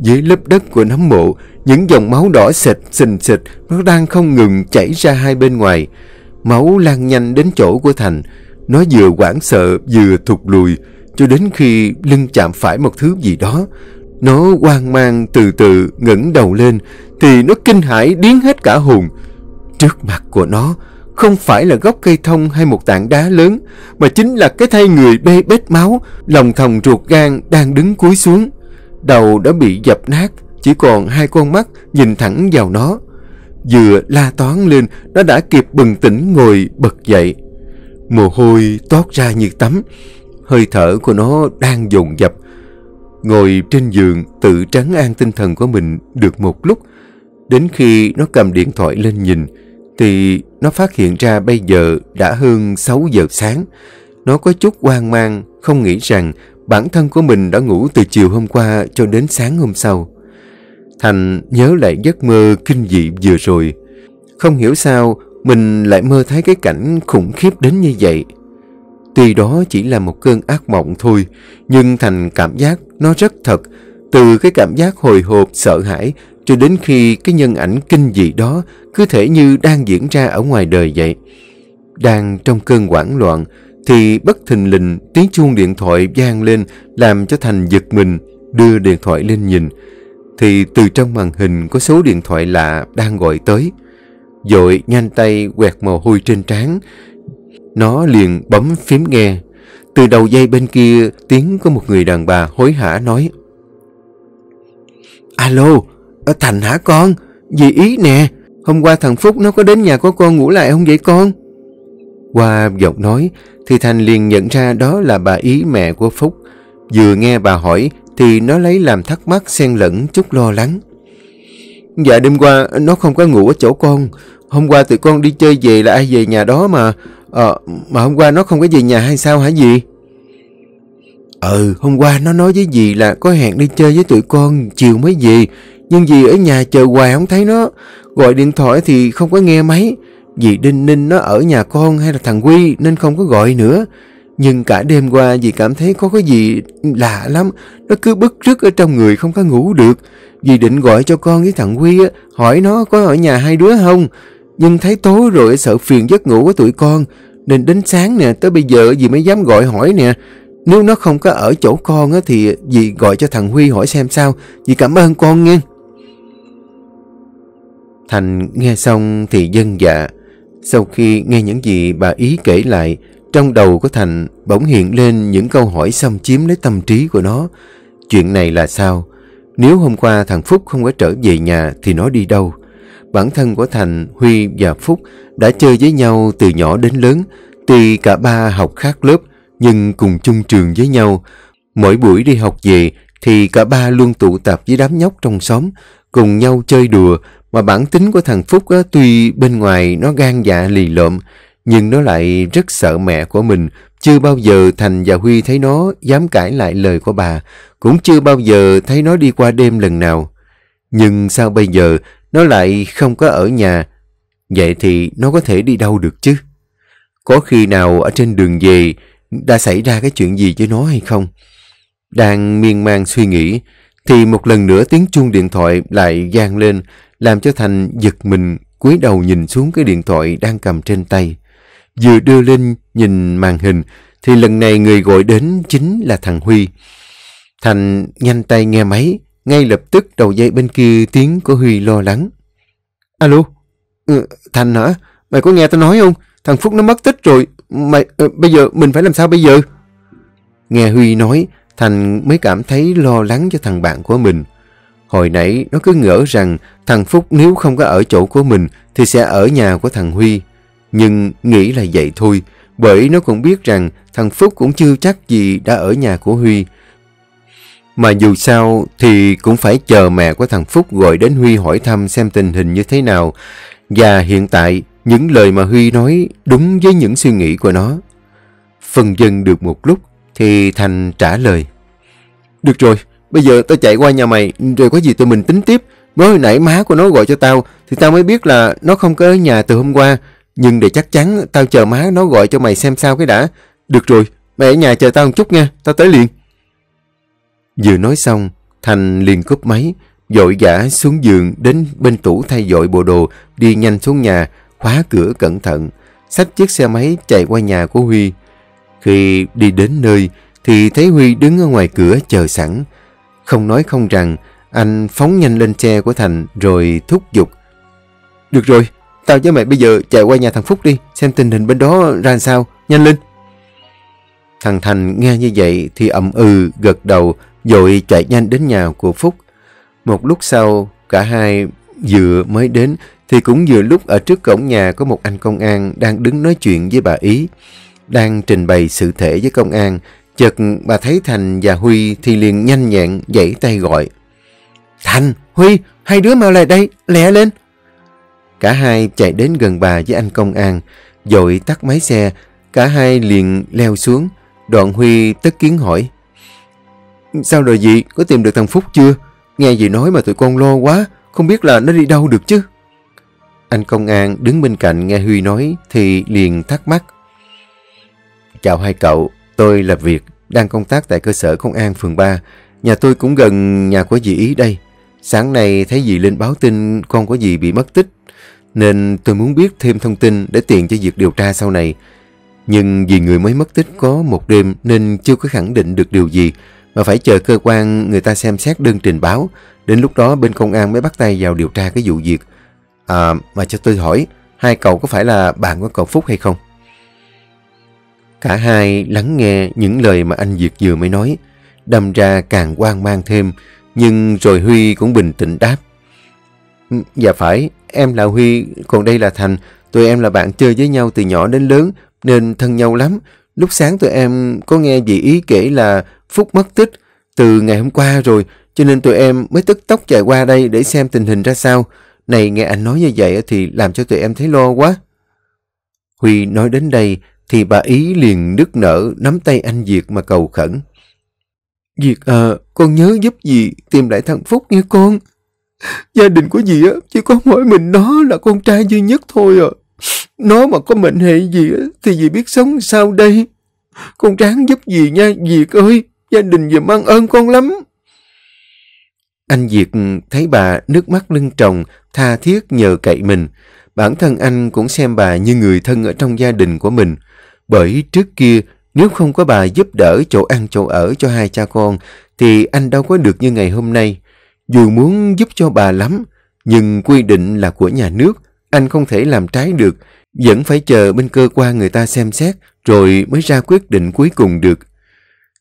Dưới lớp đất của nấm mộ, những dòng máu đỏ xịt xình xịt nó đang không ngừng chảy ra hai bên ngoài. Máu lan nhanh đến chỗ của Thành, nó vừa hoảng sợ vừa thụt lùi cho đến khi lưng chạm phải một thứ gì đó nó hoang mang từ từ ngẩng đầu lên thì nó kinh hãi điến hết cả hồn. Trước mặt của nó không phải là gốc cây thông hay một tảng đá lớn mà chính là cái thay người bê bết máu, lòng thòng ruột gan đang đứng cúi xuống. Đầu đã bị dập nát, chỉ còn hai con mắt nhìn thẳng vào nó. Vừa la toán lên, nó đã kịp bừng tỉnh ngồi bật dậy. Mồ hôi toát ra như tắm, hơi thở của nó đang dồn dập, Ngồi trên giường tự trắng an tinh thần của mình được một lúc. Đến khi nó cầm điện thoại lên nhìn thì nó phát hiện ra bây giờ đã hơn 6 giờ sáng. Nó có chút hoang mang, không nghĩ rằng bản thân của mình đã ngủ từ chiều hôm qua cho đến sáng hôm sau. Thành nhớ lại giấc mơ kinh dị vừa rồi. Không hiểu sao mình lại mơ thấy cái cảnh khủng khiếp đến như vậy. Tuy đó chỉ là một cơn ác mộng thôi, nhưng Thành cảm giác nó rất thật. Từ cái cảm giác hồi hộp, sợ hãi, cho đến khi cái nhân ảnh kinh dị đó cứ thể như đang diễn ra ở ngoài đời vậy. Đang trong cơn hoảng loạn, thì bất thình lình tiếng chuông điện thoại vang lên làm cho Thành giật mình, đưa điện thoại lên nhìn. Thì từ trong màn hình có số điện thoại lạ đang gọi tới. Dội nhanh tay quẹt mồ hôi trên trán nó liền bấm phím nghe. Từ đầu dây bên kia tiếng có một người đàn bà hối hả nói. Alo, ở Thành hả con? Dì Ý nè, hôm qua thằng Phúc nó có đến nhà của con ngủ lại không vậy con? Qua giọng nói thì Thành liền nhận ra đó là bà Ý mẹ của Phúc. Vừa nghe bà hỏi thì nó lấy làm thắc mắc xen lẫn chút lo lắng. Dạ đêm qua nó không có ngủ ở chỗ con Hôm qua tụi con đi chơi về là ai về nhà đó mà Ờ, mà hôm qua nó không có về nhà hay sao hả dì? Ừ, hôm qua nó nói với dì là có hẹn đi chơi với tụi con chiều mới về. Nhưng dì ở nhà chờ hoài không thấy nó. Gọi điện thoại thì không có nghe máy. Dì Đinh Ninh nó ở nhà con hay là thằng Quy nên không có gọi nữa. Nhưng cả đêm qua dì cảm thấy có cái gì lạ lắm. Nó cứ bức rứt ở trong người không có ngủ được. Dì định gọi cho con với thằng Huy hỏi nó có ở nhà hai đứa không. Nhưng thấy tối rồi sợ phiền giấc ngủ của tụi con Nên đến sáng nè Tới bây giờ dì mới dám gọi hỏi nè Nếu nó không có ở chỗ con á, Thì dì gọi cho thằng Huy hỏi xem sao Dì cảm ơn con nha Thành nghe xong thì dân vâng dạ Sau khi nghe những gì bà Ý kể lại Trong đầu của Thành bỗng hiện lên những câu hỏi xâm chiếm lấy tâm trí của nó Chuyện này là sao? Nếu hôm qua thằng Phúc không có trở về nhà thì nó đi đâu? bản thân của Thành, Huy và Phúc đã chơi với nhau từ nhỏ đến lớn. Tuy cả ba học khác lớp, nhưng cùng chung trường với nhau. Mỗi buổi đi học về thì cả ba luôn tụ tập với đám nhóc trong xóm, cùng nhau chơi đùa. Mà bản tính của thằng Phúc á, tuy bên ngoài nó gan dạ lì lợm, nhưng nó lại rất sợ mẹ của mình. Chưa bao giờ Thành và Huy thấy nó dám cãi lại lời của bà, cũng chưa bao giờ thấy nó đi qua đêm lần nào. Nhưng sao bây giờ nó lại không có ở nhà Vậy thì nó có thể đi đâu được chứ Có khi nào ở trên đường về Đã xảy ra cái chuyện gì với nó hay không Đang miên man suy nghĩ Thì một lần nữa tiếng chuông điện thoại lại gian lên Làm cho Thành giật mình cúi đầu nhìn xuống cái điện thoại đang cầm trên tay Vừa đưa lên nhìn màn hình Thì lần này người gọi đến chính là thằng Huy Thành nhanh tay nghe máy ngay lập tức đầu dây bên kia tiếng của Huy lo lắng. Alo, ừ, Thành hả? Mày có nghe tao nói không? Thằng Phúc nó mất tích rồi. Mày, ừ, bây giờ mình phải làm sao bây giờ? Nghe Huy nói, Thành mới cảm thấy lo lắng cho thằng bạn của mình. Hồi nãy nó cứ ngỡ rằng thằng Phúc nếu không có ở chỗ của mình thì sẽ ở nhà của thằng Huy. Nhưng nghĩ là vậy thôi, bởi nó cũng biết rằng thằng Phúc cũng chưa chắc gì đã ở nhà của Huy. Mà dù sao thì cũng phải chờ mẹ của thằng Phúc gọi đến Huy hỏi thăm xem tình hình như thế nào. Và hiện tại, những lời mà Huy nói đúng với những suy nghĩ của nó. Phần dân được một lúc thì Thành trả lời. Được rồi, bây giờ tao chạy qua nhà mày rồi có gì tụi mình tính tiếp. Mới hồi nãy má của nó gọi cho tao thì tao mới biết là nó không có ở nhà từ hôm qua. Nhưng để chắc chắn tao chờ má nó gọi cho mày xem sao cái đã. Được rồi, mày ở nhà chờ tao một chút nha, tao tới liền. Vừa nói xong, Thành liền cúp máy, dội giả xuống giường đến bên tủ thay dội bộ đồ, đi nhanh xuống nhà, khóa cửa cẩn thận, xách chiếc xe máy chạy qua nhà của Huy. Khi đi đến nơi thì thấy Huy đứng ở ngoài cửa chờ sẵn. Không nói không rằng, anh phóng nhanh lên xe của Thành rồi thúc giục. Được rồi, tao với mày bây giờ chạy qua nhà thằng Phúc đi, xem tình hình bên đó ra sao, nhanh lên. Thằng Thành nghe như vậy thì ậm ừ, gật đầu rồi chạy nhanh đến nhà của Phúc. Một lúc sau, cả hai vừa mới đến thì cũng vừa lúc ở trước cổng nhà có một anh công an đang đứng nói chuyện với bà Ý, đang trình bày sự thể với công an. Chợt bà thấy Thành và Huy thì liền nhanh nhẹn dãy tay gọi. Thành, Huy, hai đứa mau lại đây, lẹ lên. Cả hai chạy đến gần bà với anh công an, dội tắt máy xe, cả hai liền leo xuống. Đoạn Huy tức kiến hỏi. Sao rồi dị, có tìm được thằng Phúc chưa? Nghe dì nói mà tụi con lo quá, không biết là nó đi đâu được chứ. Anh công an đứng bên cạnh nghe Huy nói thì liền thắc mắc. Chào hai cậu, tôi là Việt, đang công tác tại cơ sở công an phường 3. Nhà tôi cũng gần nhà của dì Ý đây. Sáng nay thấy dì lên báo tin con của dì bị mất tích, nên tôi muốn biết thêm thông tin để tiện cho việc điều tra sau này. Nhưng vì người mới mất tích có một đêm nên chưa có khẳng định được điều gì, mà phải chờ cơ quan người ta xem xét đơn trình báo. Đến lúc đó bên công an mới bắt tay vào điều tra cái vụ việc. À, mà cho tôi hỏi, hai cậu có phải là bạn của cậu Phúc hay không? Cả hai lắng nghe những lời mà anh Việt vừa mới nói, đâm ra càng quan mang thêm, nhưng rồi Huy cũng bình tĩnh đáp. Ừ, dạ phải, em là Huy, còn đây là Thành, tụi em là bạn chơi với nhau từ nhỏ đến lớn, nên thân nhau lắm, Lúc sáng tụi em có nghe dì ý kể là Phúc mất tích từ ngày hôm qua rồi, cho nên tụi em mới tức tốc chạy qua đây để xem tình hình ra sao. Này nghe anh nói như vậy thì làm cho tụi em thấy lo quá. Huy nói đến đây thì bà ý liền nức nở nắm tay anh Diệt mà cầu khẩn. Diệt à, con nhớ giúp dì tìm lại thằng Phúc nghe con. Gia đình của dì á, chỉ có mỗi mình nó là con trai duy nhất thôi à. Nó mà có mệnh hệ gì thì dì biết sống sao đây? Con ráng giúp dì nha, Diệt ơi, gia đình dùm mang ơn con lắm. Anh Diệt thấy bà nước mắt lưng tròng, tha thiết nhờ cậy mình. Bản thân anh cũng xem bà như người thân ở trong gia đình của mình. Bởi trước kia, nếu không có bà giúp đỡ chỗ ăn chỗ ở cho hai cha con, thì anh đâu có được như ngày hôm nay. Dù muốn giúp cho bà lắm, nhưng quy định là của nhà nước, anh không thể làm trái được, vẫn phải chờ bên cơ quan người ta xem xét rồi mới ra quyết định cuối cùng được.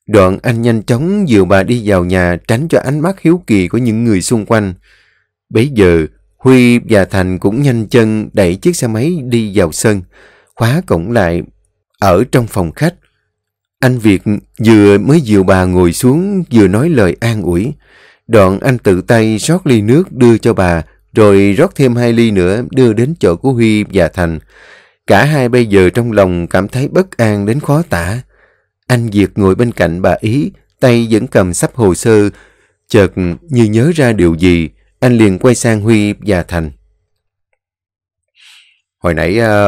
Đoạn anh nhanh chóng dìu bà đi vào nhà tránh cho ánh mắt hiếu kỳ của những người xung quanh. bây giờ, Huy và Thành cũng nhanh chân đẩy chiếc xe máy đi vào sân, khóa cổng lại, ở trong phòng khách. Anh Việt vừa mới dìu bà ngồi xuống vừa nói lời an ủi. Đoạn anh tự tay rót ly nước đưa cho bà rồi rót thêm hai ly nữa đưa đến chỗ của Huy và Thành. Cả hai bây giờ trong lòng cảm thấy bất an đến khó tả. Anh Diệt ngồi bên cạnh bà Ý, tay vẫn cầm sắp hồ sơ. Chợt như nhớ ra điều gì, anh liền quay sang Huy và Thành. Hồi nãy à,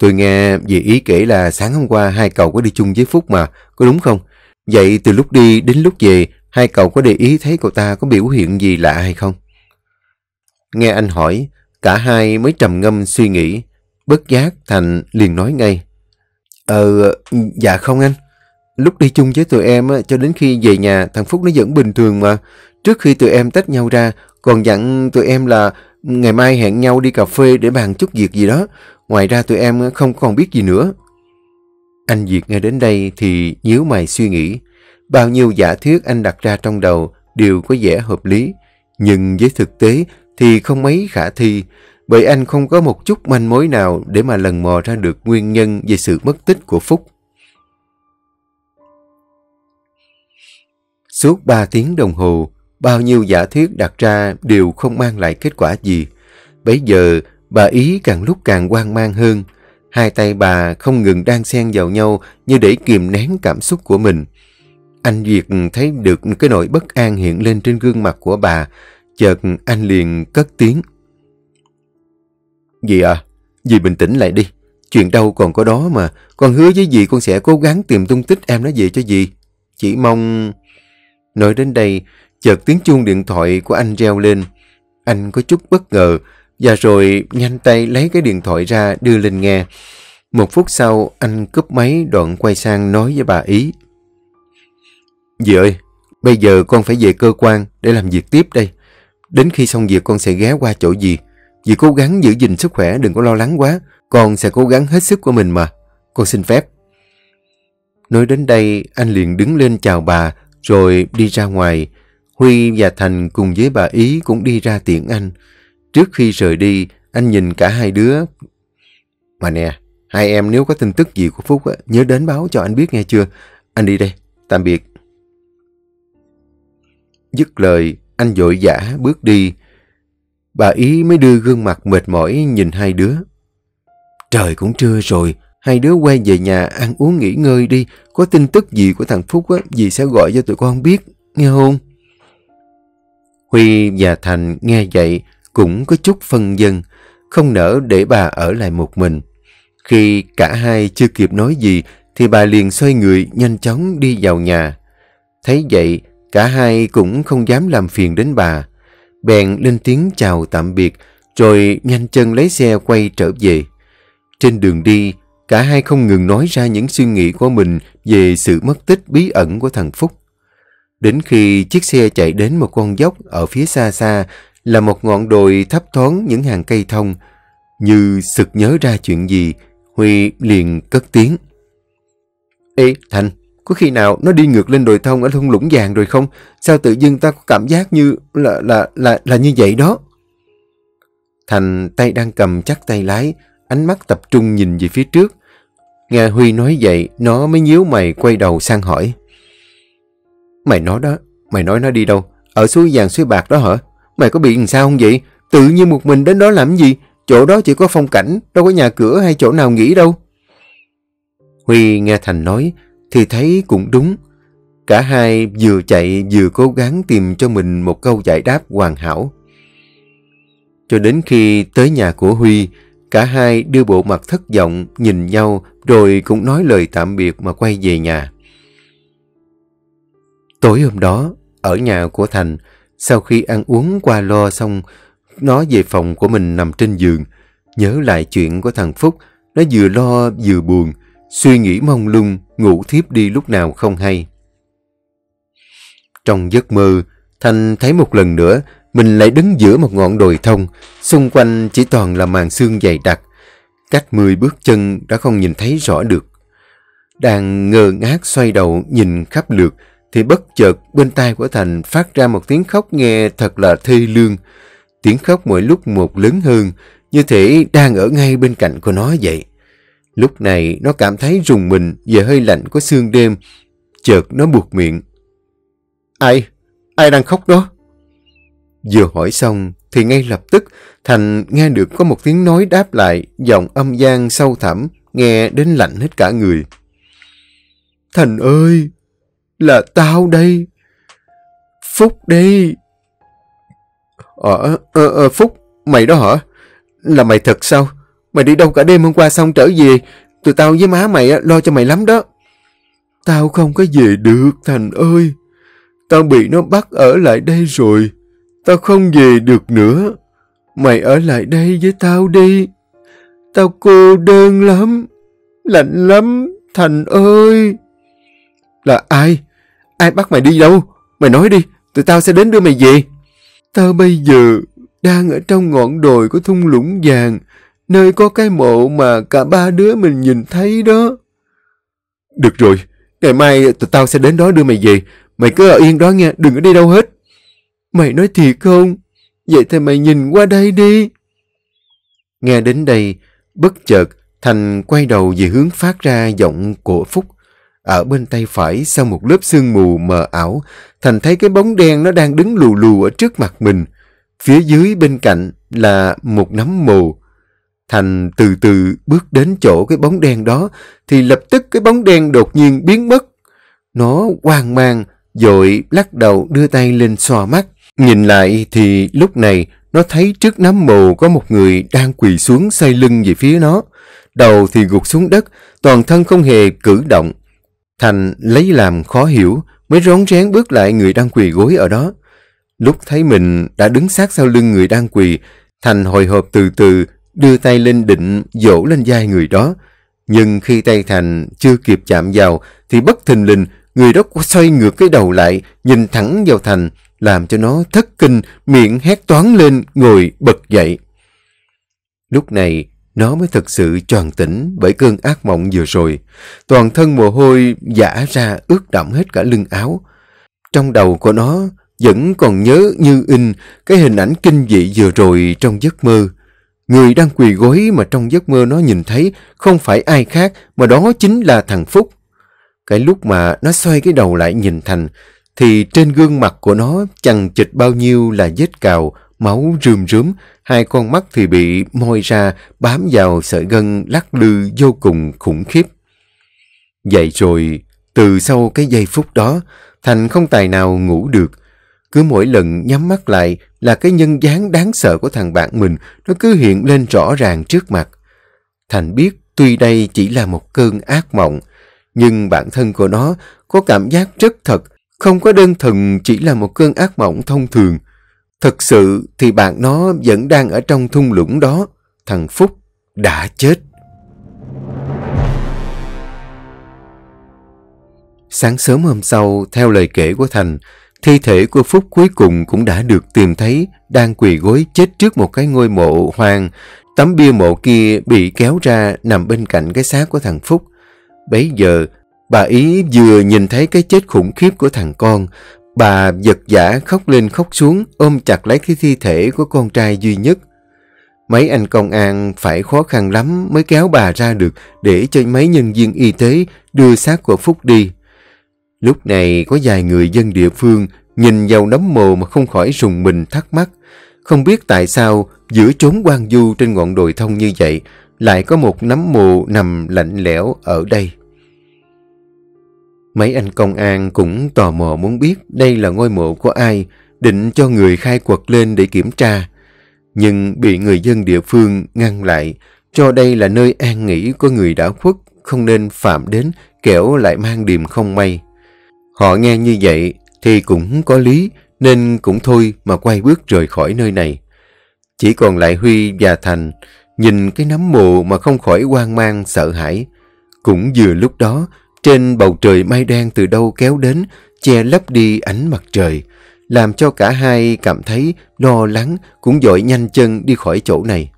tôi nghe dì Ý kể là sáng hôm qua hai cậu có đi chung với Phúc mà, có đúng không? Vậy từ lúc đi đến lúc về, hai cậu có để ý thấy cậu ta có biểu hiện gì lạ hay không? Nghe anh hỏi, cả hai mới trầm ngâm suy nghĩ. Bất giác Thành liền nói ngay. Ờ, dạ không anh. Lúc đi chung với tụi em cho đến khi về nhà thằng Phúc nó vẫn bình thường mà. Trước khi tụi em tách nhau ra, còn dặn tụi em là ngày mai hẹn nhau đi cà phê để bàn chút việc gì đó. Ngoài ra tụi em không còn biết gì nữa. Anh Việt nghe đến đây thì nhíu mày suy nghĩ. Bao nhiêu giả thuyết anh đặt ra trong đầu đều có vẻ hợp lý. Nhưng với thực tế, thì không mấy khả thi bởi anh không có một chút manh mối nào để mà lần mò ra được nguyên nhân về sự mất tích của Phúc. Suốt 3 tiếng đồng hồ, bao nhiêu giả thuyết đặt ra đều không mang lại kết quả gì. Bây giờ, bà Ý càng lúc càng hoang mang hơn. Hai tay bà không ngừng đang xen vào nhau như để kìm nén cảm xúc của mình. Anh Duyệt thấy được cái nỗi bất an hiện lên trên gương mặt của bà, Chợt anh liền cất tiếng. Dì à, dì bình tĩnh lại đi. Chuyện đâu còn có đó mà. Con hứa với dì con sẽ cố gắng tìm tung tích em nó về cho dì. Chỉ mong... Nói đến đây, chợt tiếng chuông điện thoại của anh reo lên. Anh có chút bất ngờ, và rồi nhanh tay lấy cái điện thoại ra đưa lên nghe. Một phút sau, anh cúp máy đoạn quay sang nói với bà Ý. Dì ơi, bây giờ con phải về cơ quan để làm việc tiếp đây. Đến khi xong việc con sẽ ghé qua chỗ dì. Dì cố gắng giữ gìn sức khỏe, đừng có lo lắng quá. Con sẽ cố gắng hết sức của mình mà. Con xin phép. Nói đến đây, anh liền đứng lên chào bà, rồi đi ra ngoài. Huy và Thành cùng với bà Ý cũng đi ra tiện anh. Trước khi rời đi, anh nhìn cả hai đứa. Mà nè, hai em nếu có tin tức gì của Phúc, nhớ đến báo cho anh biết nghe chưa. Anh đi đây, tạm biệt. Dứt lời, anh vội vã bước đi. Bà Ý mới đưa gương mặt mệt mỏi nhìn hai đứa. Trời cũng trưa rồi, hai đứa quay về nhà ăn uống nghỉ ngơi đi. Có tin tức gì của thằng Phúc á, dì sẽ gọi cho tụi con biết, nghe không? Huy và Thành nghe vậy cũng có chút phân dân, không nỡ để bà ở lại một mình. Khi cả hai chưa kịp nói gì thì bà liền xoay người nhanh chóng đi vào nhà. Thấy vậy, Cả hai cũng không dám làm phiền đến bà. Bèn lên tiếng chào tạm biệt, rồi nhanh chân lấy xe quay trở về. Trên đường đi, cả hai không ngừng nói ra những suy nghĩ của mình về sự mất tích bí ẩn của thằng Phúc. Đến khi chiếc xe chạy đến một con dốc ở phía xa xa là một ngọn đồi thấp thoáng những hàng cây thông. Như sực nhớ ra chuyện gì, Huy liền cất tiếng. Ê, Thành, có khi nào nó đi ngược lên đồi thông ở thung lũng vàng rồi không? Sao tự dưng ta có cảm giác như là là là là như vậy đó? Thành tay đang cầm chắc tay lái, ánh mắt tập trung nhìn về phía trước. Nghe Huy nói vậy, nó mới nhíu mày quay đầu sang hỏi. Mày nói đó, mày nói nó đi đâu? Ở suối vàng suối bạc đó hả? Mày có bị làm sao không vậy? Tự nhiên một mình đến đó làm gì? Chỗ đó chỉ có phong cảnh, đâu có nhà cửa hay chỗ nào nghỉ đâu. Huy nghe Thành nói, thì thấy cũng đúng. Cả hai vừa chạy vừa cố gắng tìm cho mình một câu giải đáp hoàn hảo. Cho đến khi tới nhà của Huy, cả hai đưa bộ mặt thất vọng, nhìn nhau rồi cũng nói lời tạm biệt mà quay về nhà. Tối hôm đó, ở nhà của Thành, sau khi ăn uống qua lo xong, nó về phòng của mình nằm trên giường. Nhớ lại chuyện của thằng Phúc, nó vừa lo vừa buồn. Suy nghĩ mông lung, ngủ thiếp đi lúc nào không hay. Trong giấc mơ, Thanh thấy một lần nữa mình lại đứng giữa một ngọn đồi thông, xung quanh chỉ toàn là màn xương dày đặc. Cách mười bước chân đã không nhìn thấy rõ được. Đang ngơ ngác xoay đầu nhìn khắp lượt, thì bất chợt bên tai của Thành phát ra một tiếng khóc nghe thật là thê lương. Tiếng khóc mỗi lúc một lớn hơn, như thể đang ở ngay bên cạnh của nó vậy. Lúc này nó cảm thấy rùng mình và hơi lạnh của sương đêm. Chợt nó buộc miệng. Ai? Ai đang khóc đó? Vừa hỏi xong thì ngay lập tức Thành nghe được có một tiếng nói đáp lại giọng âm gian sâu thẳm nghe đến lạnh hết cả người. Thành ơi! Là tao đây! Phúc đây! Ờ, ờ, ờ, Phúc, mày đó hả? Là mày thật sao? Mày đi đâu cả đêm hôm qua xong trở về, tụi tao với má mày lo cho mày lắm đó. Tao không có về được Thành ơi. Tao bị nó bắt ở lại đây rồi. Tao không về được nữa. Mày ở lại đây với tao đi. Tao cô đơn lắm. Lạnh lắm Thành ơi. Là ai? Ai bắt mày đi đâu? Mày nói đi, tụi tao sẽ đến đưa mày về. Tao bây giờ đang ở trong ngọn đồi của thung lũng vàng nơi có cái mộ mà cả ba đứa mình nhìn thấy đó. Được rồi, ngày mai tụi tao sẽ đến đó đưa mày về. Mày cứ ở yên đó nha, đừng ở đi đâu hết. Mày nói thiệt không? Vậy thì mày nhìn qua đây đi. Nghe đến đây, bất chợt, Thành quay đầu về hướng phát ra giọng của Phúc. Ở bên tay phải, sau một lớp sương mù mờ ảo, Thành thấy cái bóng đen nó đang đứng lù lù ở trước mặt mình. Phía dưới bên cạnh là một nắm mồ. Thành từ từ bước đến chỗ cái bóng đen đó, thì lập tức cái bóng đen đột nhiên biến mất. Nó hoang mang, dội lắc đầu đưa tay lên xòa mắt. Nhìn lại thì lúc này nó thấy trước nắm mồ có một người đang quỳ xuống xoay lưng về phía nó. Đầu thì gục xuống đất, toàn thân không hề cử động. Thành lấy làm khó hiểu, mới rón rén bước lại người đang quỳ gối ở đó. Lúc thấy mình đã đứng sát sau lưng người đang quỳ, Thành hồi hộp từ từ đưa tay lên định dỗ lên vai người đó. Nhưng khi tay Thành chưa kịp chạm vào thì bất thình lình người đó xoay ngược cái đầu lại nhìn thẳng vào Thành làm cho nó thất kinh miệng hét toán lên ngồi bật dậy. Lúc này nó mới thực sự tròn tỉnh bởi cơn ác mộng vừa rồi. Toàn thân mồ hôi giả ra ướt đẫm hết cả lưng áo. Trong đầu của nó vẫn còn nhớ như in cái hình ảnh kinh dị vừa rồi trong giấc mơ. Người đang quỳ gối mà trong giấc mơ nó nhìn thấy không phải ai khác mà đó chính là thằng Phúc. Cái lúc mà nó xoay cái đầu lại nhìn Thành thì trên gương mặt của nó chằng chịch bao nhiêu là vết cào, máu rườm rướm, hai con mắt thì bị môi ra bám vào sợi gân lắc lư vô cùng khủng khiếp. Vậy rồi, từ sau cái giây phút đó, Thành không tài nào ngủ được. Cứ mỗi lần nhắm mắt lại là cái nhân dáng đáng sợ của thằng bạn mình nó cứ hiện lên rõ ràng trước mặt. Thành biết tuy đây chỉ là một cơn ác mộng, nhưng bản thân của nó có cảm giác rất thật, không có đơn thuần chỉ là một cơn ác mộng thông thường. Thật sự thì bạn nó vẫn đang ở trong thung lũng đó. Thằng Phúc đã chết. Sáng sớm hôm sau, theo lời kể của Thành, Thi thể của Phúc cuối cùng cũng đã được tìm thấy, đang quỳ gối chết trước một cái ngôi mộ hoang. Tấm bia mộ kia bị kéo ra nằm bên cạnh cái xác của thằng Phúc. Bấy giờ, bà Ý vừa nhìn thấy cái chết khủng khiếp của thằng con. Bà giật giả khóc lên khóc xuống, ôm chặt lấy cái thi thể của con trai duy nhất. Mấy anh công an phải khó khăn lắm mới kéo bà ra được để cho mấy nhân viên y tế đưa xác của Phúc đi. Lúc này có vài người dân địa phương nhìn vào nấm mồ mà không khỏi rùng mình thắc mắc. Không biết tại sao giữa chốn quan du trên ngọn đồi thông như vậy lại có một nấm mồ nằm lạnh lẽo ở đây. Mấy anh công an cũng tò mò muốn biết đây là ngôi mộ của ai, định cho người khai quật lên để kiểm tra. Nhưng bị người dân địa phương ngăn lại, cho đây là nơi an nghỉ của người đã khuất, không nên phạm đến, kẻo lại mang điềm không may. Họ nghe như vậy thì cũng có lý nên cũng thôi mà quay bước rời khỏi nơi này. Chỉ còn lại Huy và Thành nhìn cái nấm mồ mà không khỏi hoang mang sợ hãi. Cũng vừa lúc đó trên bầu trời mây đen từ đâu kéo đến che lấp đi ánh mặt trời làm cho cả hai cảm thấy lo lắng cũng dội nhanh chân đi khỏi chỗ này.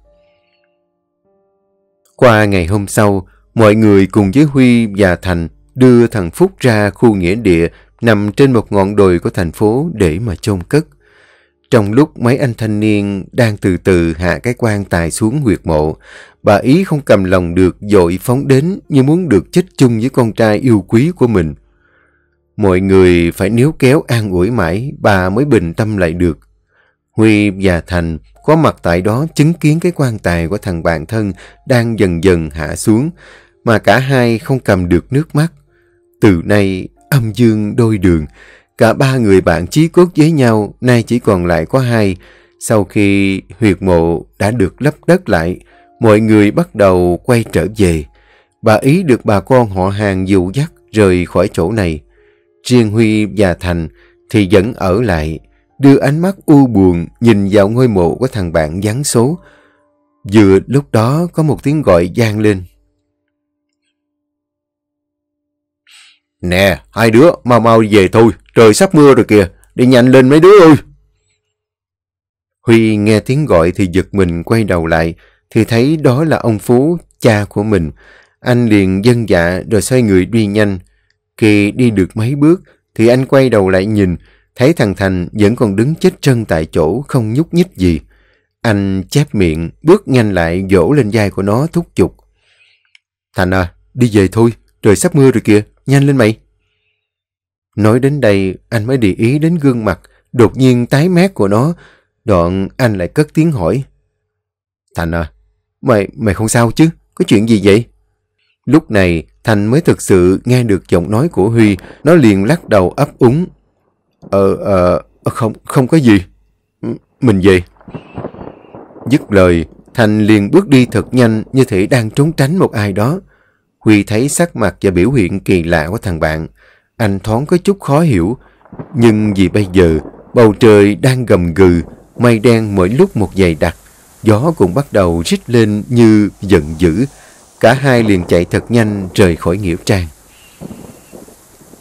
Qua ngày hôm sau, mọi người cùng với Huy và Thành đưa thằng Phúc ra khu nghĩa địa nằm trên một ngọn đồi của thành phố để mà chôn cất. Trong lúc mấy anh thanh niên đang từ từ hạ cái quan tài xuống huyệt mộ, bà Ý không cầm lòng được dội phóng đến như muốn được chết chung với con trai yêu quý của mình. Mọi người phải níu kéo an ủi mãi, bà mới bình tâm lại được. Huy và Thành có mặt tại đó chứng kiến cái quan tài của thằng bạn thân đang dần dần hạ xuống, mà cả hai không cầm được nước mắt. Từ nay, âm dương đôi đường. Cả ba người bạn chí cốt với nhau, nay chỉ còn lại có hai. Sau khi huyệt mộ đã được lấp đất lại, mọi người bắt đầu quay trở về. Bà Ý được bà con họ hàng dụ dắt rời khỏi chỗ này. Riêng Huy và Thành thì vẫn ở lại, đưa ánh mắt u buồn nhìn vào ngôi mộ của thằng bạn gián số. Vừa lúc đó có một tiếng gọi gian lên. Nè, hai đứa, mau mau về thôi, trời sắp mưa rồi kìa, đi nhanh lên mấy đứa ơi. Huy nghe tiếng gọi thì giật mình quay đầu lại, thì thấy đó là ông Phú, cha của mình. Anh liền dân vâng dạ rồi xoay người đi nhanh. Khi đi được mấy bước thì anh quay đầu lại nhìn, thấy thằng Thành vẫn còn đứng chết chân tại chỗ không nhúc nhích gì. Anh chép miệng, bước nhanh lại dỗ lên vai của nó thúc giục. Thành à, đi về thôi trời sắp mưa rồi kìa, nhanh lên mày. Nói đến đây, anh mới để ý đến gương mặt, đột nhiên tái mét của nó. Đoạn anh lại cất tiếng hỏi. Thành à, mày, mày không sao chứ? Có chuyện gì vậy? Lúc này, Thành mới thực sự nghe được giọng nói của Huy. Nó liền lắc đầu ấp úng. Ờ, ờ, ờ không, không có gì. Ừ, mình về. Dứt lời, Thành liền bước đi thật nhanh như thể đang trốn tránh một ai đó. Huy thấy sắc mặt và biểu hiện kỳ lạ của thằng bạn. Anh thoáng có chút khó hiểu. Nhưng vì bây giờ, bầu trời đang gầm gừ, mây đen mỗi lúc một dày đặc. Gió cũng bắt đầu rít lên như giận dữ. Cả hai liền chạy thật nhanh rời khỏi Nghĩa Trang.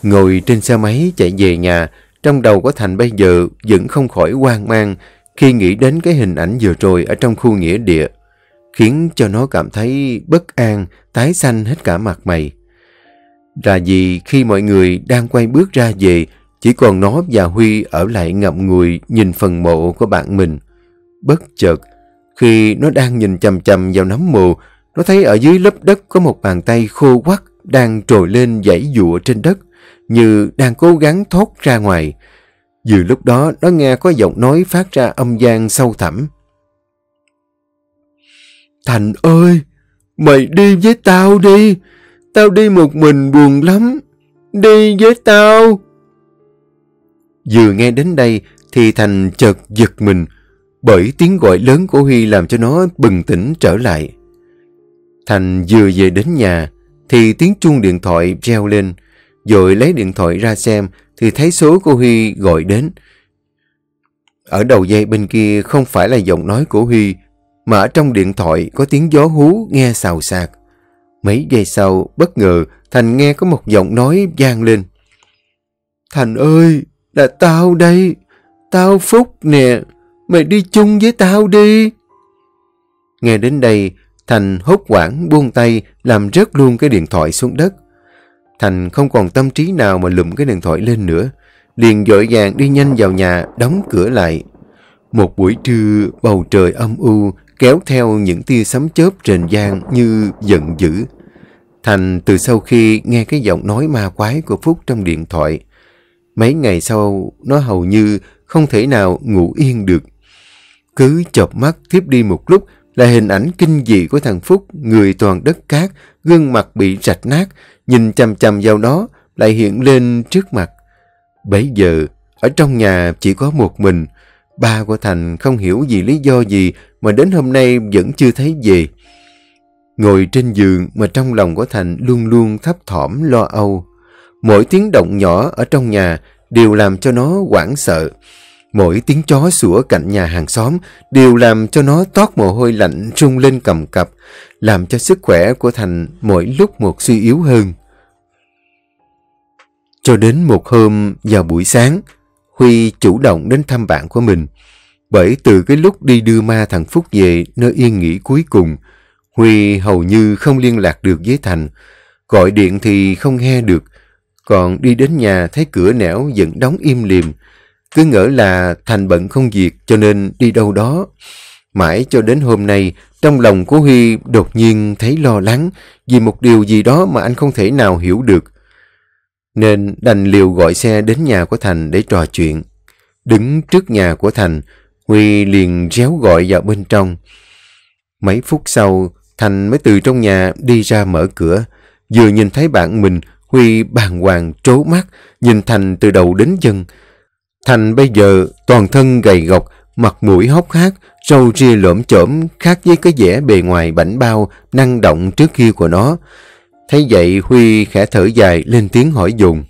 Ngồi trên xe máy chạy về nhà, trong đầu của Thành bây giờ vẫn không khỏi hoang mang khi nghĩ đến cái hình ảnh vừa rồi ở trong khu nghĩa địa khiến cho nó cảm thấy bất an, tái xanh hết cả mặt mày. Là vì khi mọi người đang quay bước ra về, chỉ còn nó và Huy ở lại ngậm ngùi nhìn phần mộ của bạn mình. Bất chợt, khi nó đang nhìn chầm chầm vào nấm mồ, nó thấy ở dưới lớp đất có một bàn tay khô quắc đang trồi lên dãy dụa trên đất, như đang cố gắng thoát ra ngoài. Vừa lúc đó, nó nghe có giọng nói phát ra âm gian sâu thẳm. Thành ơi, mày đi với tao đi. Tao đi một mình buồn lắm. Đi với tao. Vừa nghe đến đây thì Thành chợt giật mình bởi tiếng gọi lớn của Huy làm cho nó bừng tỉnh trở lại. Thành vừa về đến nhà thì tiếng chuông điện thoại reo lên rồi lấy điện thoại ra xem thì thấy số của Huy gọi đến. Ở đầu dây bên kia không phải là giọng nói của Huy mà ở trong điện thoại có tiếng gió hú nghe xào xạc. Mấy giây sau, bất ngờ, Thành nghe có một giọng nói vang lên. Thành ơi, là tao đây, tao Phúc nè, mày đi chung với tao đi. Nghe đến đây, Thành hốt quảng buông tay làm rớt luôn cái điện thoại xuống đất. Thành không còn tâm trí nào mà lụm cái điện thoại lên nữa. Liền dội vàng đi nhanh vào nhà, đóng cửa lại. Một buổi trưa bầu trời âm u, kéo theo những tia sấm chớp rền gian như giận dữ. Thành từ sau khi nghe cái giọng nói ma quái của Phúc trong điện thoại, mấy ngày sau nó hầu như không thể nào ngủ yên được. Cứ chợp mắt tiếp đi một lúc là hình ảnh kinh dị của thằng Phúc, người toàn đất cát, gương mặt bị rạch nát, nhìn chằm chằm vào nó lại hiện lên trước mặt. Bây giờ, ở trong nhà chỉ có một mình, Ba của Thành không hiểu vì lý do gì mà đến hôm nay vẫn chưa thấy về. Ngồi trên giường mà trong lòng của Thành luôn luôn thấp thỏm lo âu. Mỗi tiếng động nhỏ ở trong nhà đều làm cho nó hoảng sợ. Mỗi tiếng chó sủa cạnh nhà hàng xóm đều làm cho nó toát mồ hôi lạnh rung lên cầm cập, làm cho sức khỏe của Thành mỗi lúc một suy yếu hơn. Cho đến một hôm vào buổi sáng, Huy chủ động đến thăm bạn của mình. Bởi từ cái lúc đi đưa ma thằng Phúc về nơi yên nghỉ cuối cùng, Huy hầu như không liên lạc được với Thành. Gọi điện thì không nghe được, còn đi đến nhà thấy cửa nẻo vẫn đóng im liềm. Cứ ngỡ là Thành bận không việc cho nên đi đâu đó. Mãi cho đến hôm nay, trong lòng của Huy đột nhiên thấy lo lắng vì một điều gì đó mà anh không thể nào hiểu được nên đành liều gọi xe đến nhà của Thành để trò chuyện. Đứng trước nhà của Thành, Huy liền réo gọi vào bên trong. Mấy phút sau, Thành mới từ trong nhà đi ra mở cửa. Vừa nhìn thấy bạn mình, Huy bàng hoàng trố mắt, nhìn Thành từ đầu đến chân. Thành bây giờ toàn thân gầy gọc, mặt mũi hốc hác, râu ria lõm chổm khác với cái vẻ bề ngoài bảnh bao, năng động trước kia của nó. Thấy vậy Huy khẽ thở dài lên tiếng hỏi dùng.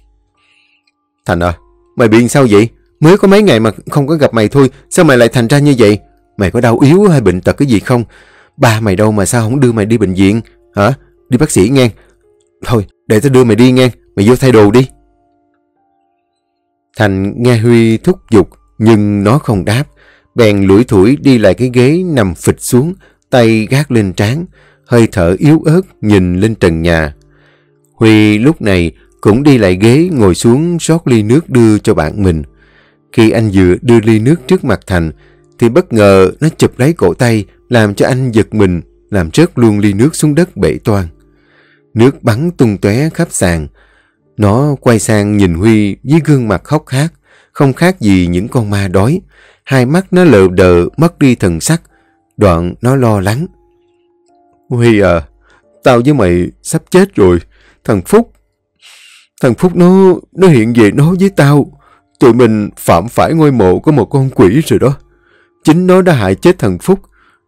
Thành ơi mày bị sao vậy? Mới có mấy ngày mà không có gặp mày thôi, sao mày lại thành ra như vậy? Mày có đau yếu hay bệnh tật cái gì không? Ba mày đâu mà sao không đưa mày đi bệnh viện? Hả? Đi bác sĩ nghe. Thôi, để tao đưa mày đi nghe, mày vô thay đồ đi. Thành nghe Huy thúc giục, nhưng nó không đáp. Bèn lủi thủi đi lại cái ghế nằm phịch xuống, tay gác lên trán hơi thở yếu ớt nhìn lên trần nhà. Huy lúc này cũng đi lại ghế ngồi xuống rót ly nước đưa cho bạn mình. Khi anh vừa đưa ly nước trước mặt Thành, thì bất ngờ nó chụp lấy cổ tay, làm cho anh giật mình, làm rớt luôn ly nước xuống đất bể toan. Nước bắn tung tóe khắp sàn. Nó quay sang nhìn Huy với gương mặt khóc khát, không khác gì những con ma đói. Hai mắt nó lờ đờ, mất đi thần sắc. Đoạn nó lo lắng. Huy à, tao với mày sắp chết rồi. Thằng Phúc, thằng Phúc nó, nó hiện về nói với tao. Tụi mình phạm phải ngôi mộ của một con quỷ rồi đó. Chính nó đã hại chết thằng Phúc.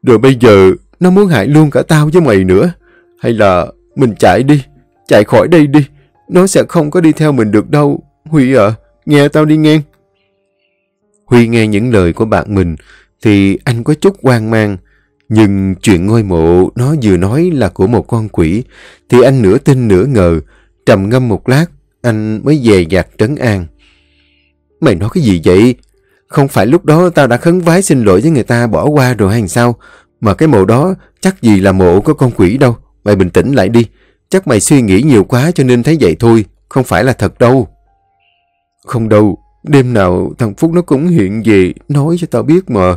Rồi bây giờ nó muốn hại luôn cả tao với mày nữa. Hay là mình chạy đi, chạy khỏi đây đi. Nó sẽ không có đi theo mình được đâu. Huy à, nghe tao đi nghe. Huy nghe những lời của bạn mình thì anh có chút hoang mang. Nhưng chuyện ngôi mộ nó vừa nói là của một con quỷ, thì anh nửa tin nửa ngờ, trầm ngâm một lát, anh mới về dạt trấn an. Mày nói cái gì vậy? Không phải lúc đó tao đã khấn vái xin lỗi với người ta bỏ qua rồi hay sao? Mà cái mộ đó chắc gì là mộ của con quỷ đâu. Mày bình tĩnh lại đi. Chắc mày suy nghĩ nhiều quá cho nên thấy vậy thôi. Không phải là thật đâu. Không đâu. Đêm nào thằng Phúc nó cũng hiện về nói cho tao biết mà.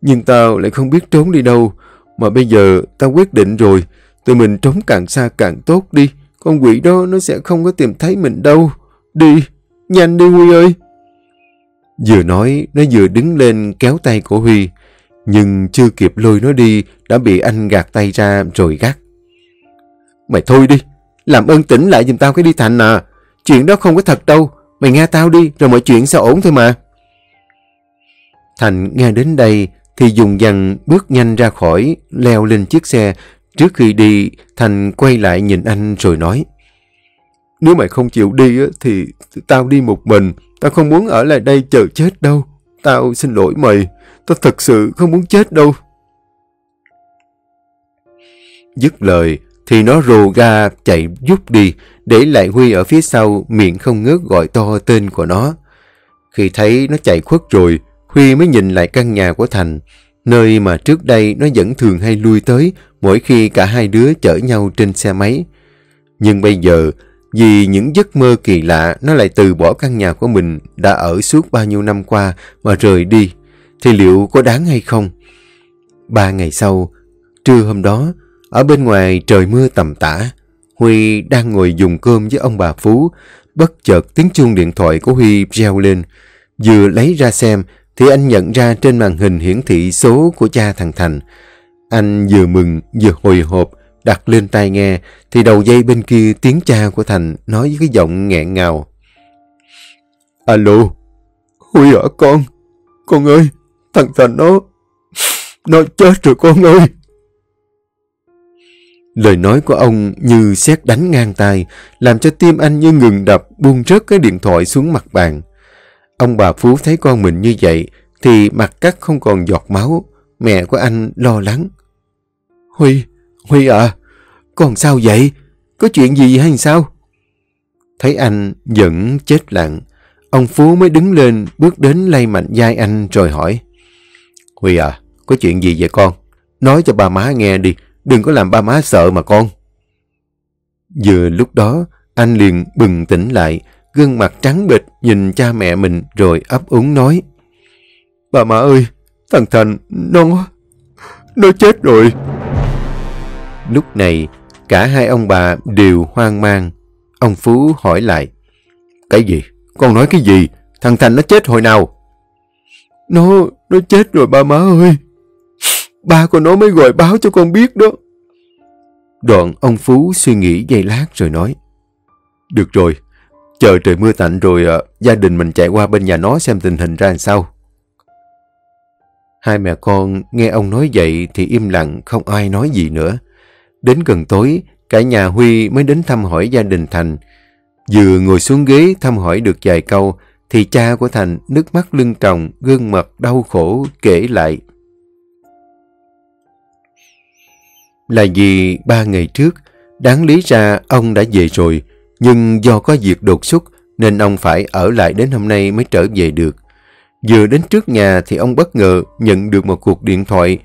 Nhưng tao lại không biết trốn đi đâu. Mà bây giờ tao quyết định rồi. Tụi mình trốn càng xa càng tốt đi. Con quỷ đó nó sẽ không có tìm thấy mình đâu. Đi, nhanh đi Huy ơi. Vừa nói, nó vừa đứng lên kéo tay của Huy. Nhưng chưa kịp lôi nó đi, đã bị anh gạt tay ra rồi gắt. Mày thôi đi, làm ơn tỉnh lại giùm tao cái đi Thành à. Chuyện đó không có thật đâu, mày nghe tao đi rồi mọi chuyện sẽ ổn thôi mà. Thành nghe đến đây, thì dùng dằn bước nhanh ra khỏi, leo lên chiếc xe. Trước khi đi, Thành quay lại nhìn anh rồi nói. Nếu mày không chịu đi thì tao đi một mình. Tao không muốn ở lại đây chờ chết đâu. Tao xin lỗi mày. Tao thật sự không muốn chết đâu. Dứt lời thì nó rồ ga chạy rút đi để lại Huy ở phía sau miệng không ngớt gọi to tên của nó. Khi thấy nó chạy khuất rồi Huy mới nhìn lại căn nhà của Thành, nơi mà trước đây nó vẫn thường hay lui tới mỗi khi cả hai đứa chở nhau trên xe máy. Nhưng bây giờ, vì những giấc mơ kỳ lạ nó lại từ bỏ căn nhà của mình đã ở suốt bao nhiêu năm qua mà rời đi, thì liệu có đáng hay không? Ba ngày sau, trưa hôm đó, ở bên ngoài trời mưa tầm tã, Huy đang ngồi dùng cơm với ông bà Phú, bất chợt tiếng chuông điện thoại của Huy reo lên. Vừa lấy ra xem thì anh nhận ra trên màn hình hiển thị số của cha thằng Thành. Anh vừa mừng vừa hồi hộp đặt lên tai nghe thì đầu dây bên kia tiếng cha của Thành nói với cái giọng nghẹn ngào. Alo, Huy ở con, con ơi, thằng Thành nó, nó chết rồi con ơi. Lời nói của ông như xét đánh ngang tai, làm cho tim anh như ngừng đập buông rớt cái điện thoại xuống mặt bàn. Ông bà Phú thấy con mình như vậy thì mặt cắt không còn giọt máu. Mẹ của anh lo lắng. Huy, Huy à, con sao vậy? Có chuyện gì hay sao? Thấy anh vẫn chết lặng, ông Phú mới đứng lên bước đến lay mạnh vai anh rồi hỏi. Huy à, có chuyện gì vậy con? Nói cho ba má nghe đi, đừng có làm ba má sợ mà con. Vừa lúc đó, anh liền bừng tỉnh lại, gương mặt trắng bệch nhìn cha mẹ mình rồi ấp úng nói. Bà má ơi, thằng Thành, nó, nó chết rồi. Lúc này, cả hai ông bà đều hoang mang. Ông Phú hỏi lại. Cái gì? Con nói cái gì? Thằng Thành nó chết hồi nào? Nó, nó chết rồi ba má ơi. Ba của nó mới gọi báo cho con biết đó. Đoạn ông Phú suy nghĩ giây lát rồi nói. Được rồi, Chờ trời mưa tạnh rồi à, gia đình mình chạy qua bên nhà nó xem tình hình ra làm sao. Hai mẹ con nghe ông nói vậy thì im lặng không ai nói gì nữa. Đến gần tối, cả nhà Huy mới đến thăm hỏi gia đình Thành. Vừa ngồi xuống ghế thăm hỏi được vài câu thì cha của Thành nước mắt lưng tròng, gương mặt đau khổ kể lại. Là vì ba ngày trước, đáng lý ra ông đã về rồi, nhưng do có việc đột xuất nên ông phải ở lại đến hôm nay mới trở về được. Vừa đến trước nhà thì ông bất ngờ nhận được một cuộc điện thoại.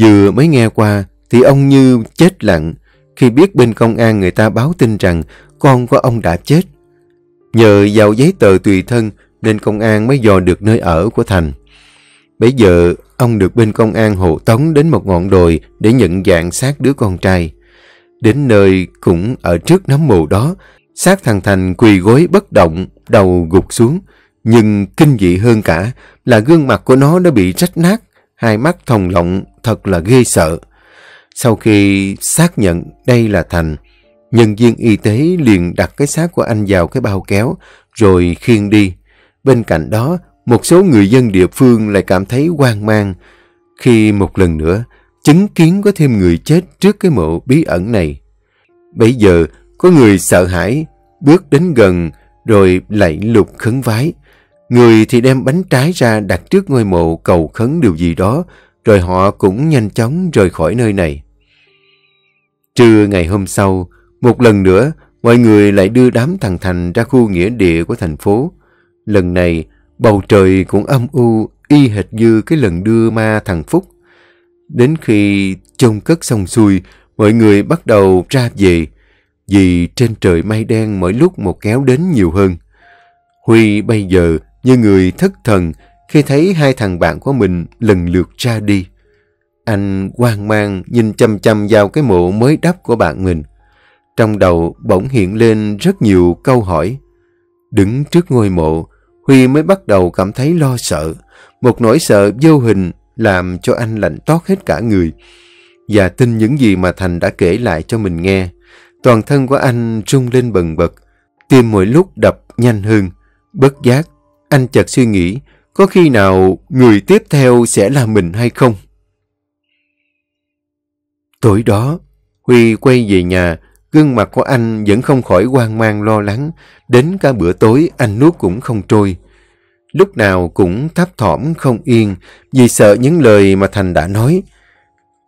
Vừa mới nghe qua thì ông như chết lặng khi biết bên công an người ta báo tin rằng con của ông đã chết. Nhờ vào giấy tờ tùy thân nên công an mới dò được nơi ở của Thành. Bây giờ ông được bên công an hộ tống đến một ngọn đồi để nhận dạng xác đứa con trai. Đến nơi cũng ở trước nấm mồ đó sát thằng Thành quỳ gối bất động, đầu gục xuống. Nhưng kinh dị hơn cả là gương mặt của nó đã bị rách nát, hai mắt thòng lọng thật là ghê sợ. Sau khi xác nhận đây là Thành, nhân viên y tế liền đặt cái xác của anh vào cái bao kéo rồi khiêng đi. Bên cạnh đó, một số người dân địa phương lại cảm thấy hoang mang khi một lần nữa chứng kiến có thêm người chết trước cái mộ bí ẩn này. Bây giờ, có người sợ hãi, bước đến gần rồi lạy lục khấn vái. Người thì đem bánh trái ra đặt trước ngôi mộ cầu khấn điều gì đó, rồi họ cũng nhanh chóng rời khỏi nơi này. Trưa ngày hôm sau, một lần nữa, mọi người lại đưa đám thằng Thành ra khu nghĩa địa của thành phố. Lần này, bầu trời cũng âm u, y hệt như cái lần đưa ma thằng Phúc. Đến khi chôn cất xong xuôi, mọi người bắt đầu ra về, vì trên trời mây đen mỗi lúc một kéo đến nhiều hơn. Huy bây giờ như người thất thần khi thấy hai thằng bạn của mình lần lượt ra đi. Anh hoang mang nhìn chăm chăm vào cái mộ mới đắp của bạn mình. Trong đầu bỗng hiện lên rất nhiều câu hỏi. Đứng trước ngôi mộ, Huy mới bắt đầu cảm thấy lo sợ. Một nỗi sợ vô hình làm cho anh lạnh toát hết cả người. Và tin những gì mà Thành đã kể lại cho mình nghe. Toàn thân của anh rung lên bần bật, tim mỗi lúc đập nhanh hơn. Bất giác, anh chợt suy nghĩ có khi nào người tiếp theo sẽ là mình hay không? Tối đó, Huy quay về nhà, gương mặt của anh vẫn không khỏi hoang mang lo lắng, đến cả bữa tối anh nuốt cũng không trôi. Lúc nào cũng thấp thỏm không yên vì sợ những lời mà Thành đã nói.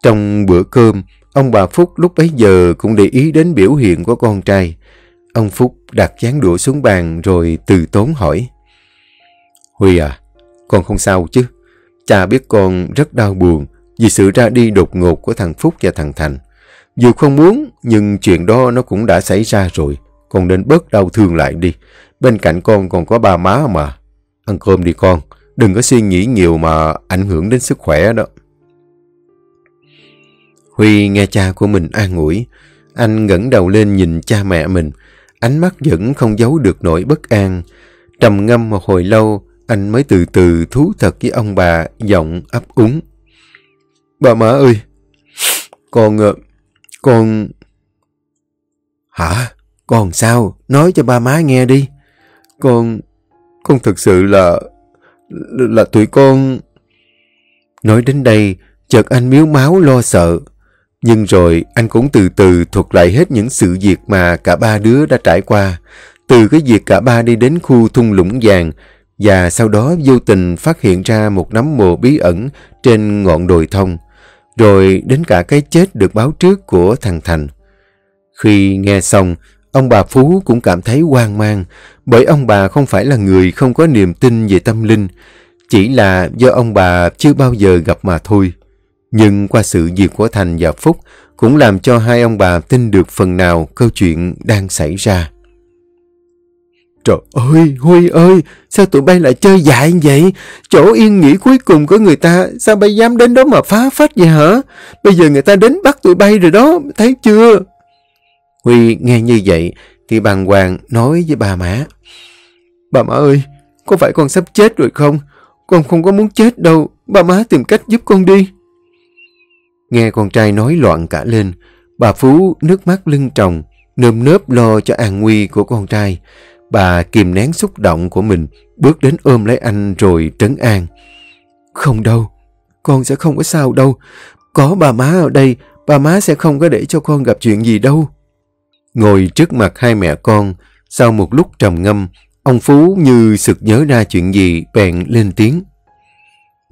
Trong bữa cơm, Ông bà Phúc lúc bấy giờ cũng để ý đến biểu hiện của con trai. Ông Phúc đặt chán đũa xuống bàn rồi từ tốn hỏi. Huy à, con không sao chứ? Cha biết con rất đau buồn vì sự ra đi đột ngột của thằng Phúc và thằng Thành. Dù không muốn, nhưng chuyện đó nó cũng đã xảy ra rồi. Con nên bớt đau thương lại đi. Bên cạnh con còn có ba má mà. Ăn cơm đi con, đừng có suy nghĩ nhiều mà ảnh hưởng đến sức khỏe đó. Huy nghe cha của mình an ủi. Anh ngẩng đầu lên nhìn cha mẹ mình. Ánh mắt vẫn không giấu được nỗi bất an. Trầm ngâm một hồi lâu, anh mới từ từ thú thật với ông bà, giọng ấp úng. Bà má ơi, con... Ờ, con... Hả? Con sao? Nói cho ba má nghe đi. Con... con thực sự là... là tụi con... Nói đến đây, chợt anh miếu máu lo sợ, nhưng rồi anh cũng từ từ thuật lại hết những sự việc mà cả ba đứa đã trải qua. Từ cái việc cả ba đi đến khu thung lũng vàng và sau đó vô tình phát hiện ra một nấm mồ bí ẩn trên ngọn đồi thông. Rồi đến cả cái chết được báo trước của thằng Thành. Khi nghe xong, ông bà Phú cũng cảm thấy hoang mang bởi ông bà không phải là người không có niềm tin về tâm linh. Chỉ là do ông bà chưa bao giờ gặp mà thôi. Nhưng qua sự việc của Thành và Phúc cũng làm cho hai ông bà tin được phần nào câu chuyện đang xảy ra. Trời ơi, Huy ơi, sao tụi bay lại chơi dại vậy? Chỗ yên nghỉ cuối cùng của người ta, sao bay dám đến đó mà phá phách vậy hả? Bây giờ người ta đến bắt tụi bay rồi đó, thấy chưa? Huy nghe như vậy thì bàng hoàng nói với bà má. Bà má ơi, có phải con sắp chết rồi không? Con không có muốn chết đâu, bà má tìm cách giúp con đi. Nghe con trai nói loạn cả lên, bà Phú nước mắt lưng tròng, nơm nớp lo cho an nguy của con trai. Bà kìm nén xúc động của mình, bước đến ôm lấy anh rồi trấn an. Không đâu, con sẽ không có sao đâu. Có bà má ở đây, bà má sẽ không có để cho con gặp chuyện gì đâu. Ngồi trước mặt hai mẹ con, sau một lúc trầm ngâm, ông Phú như sực nhớ ra chuyện gì bèn lên tiếng.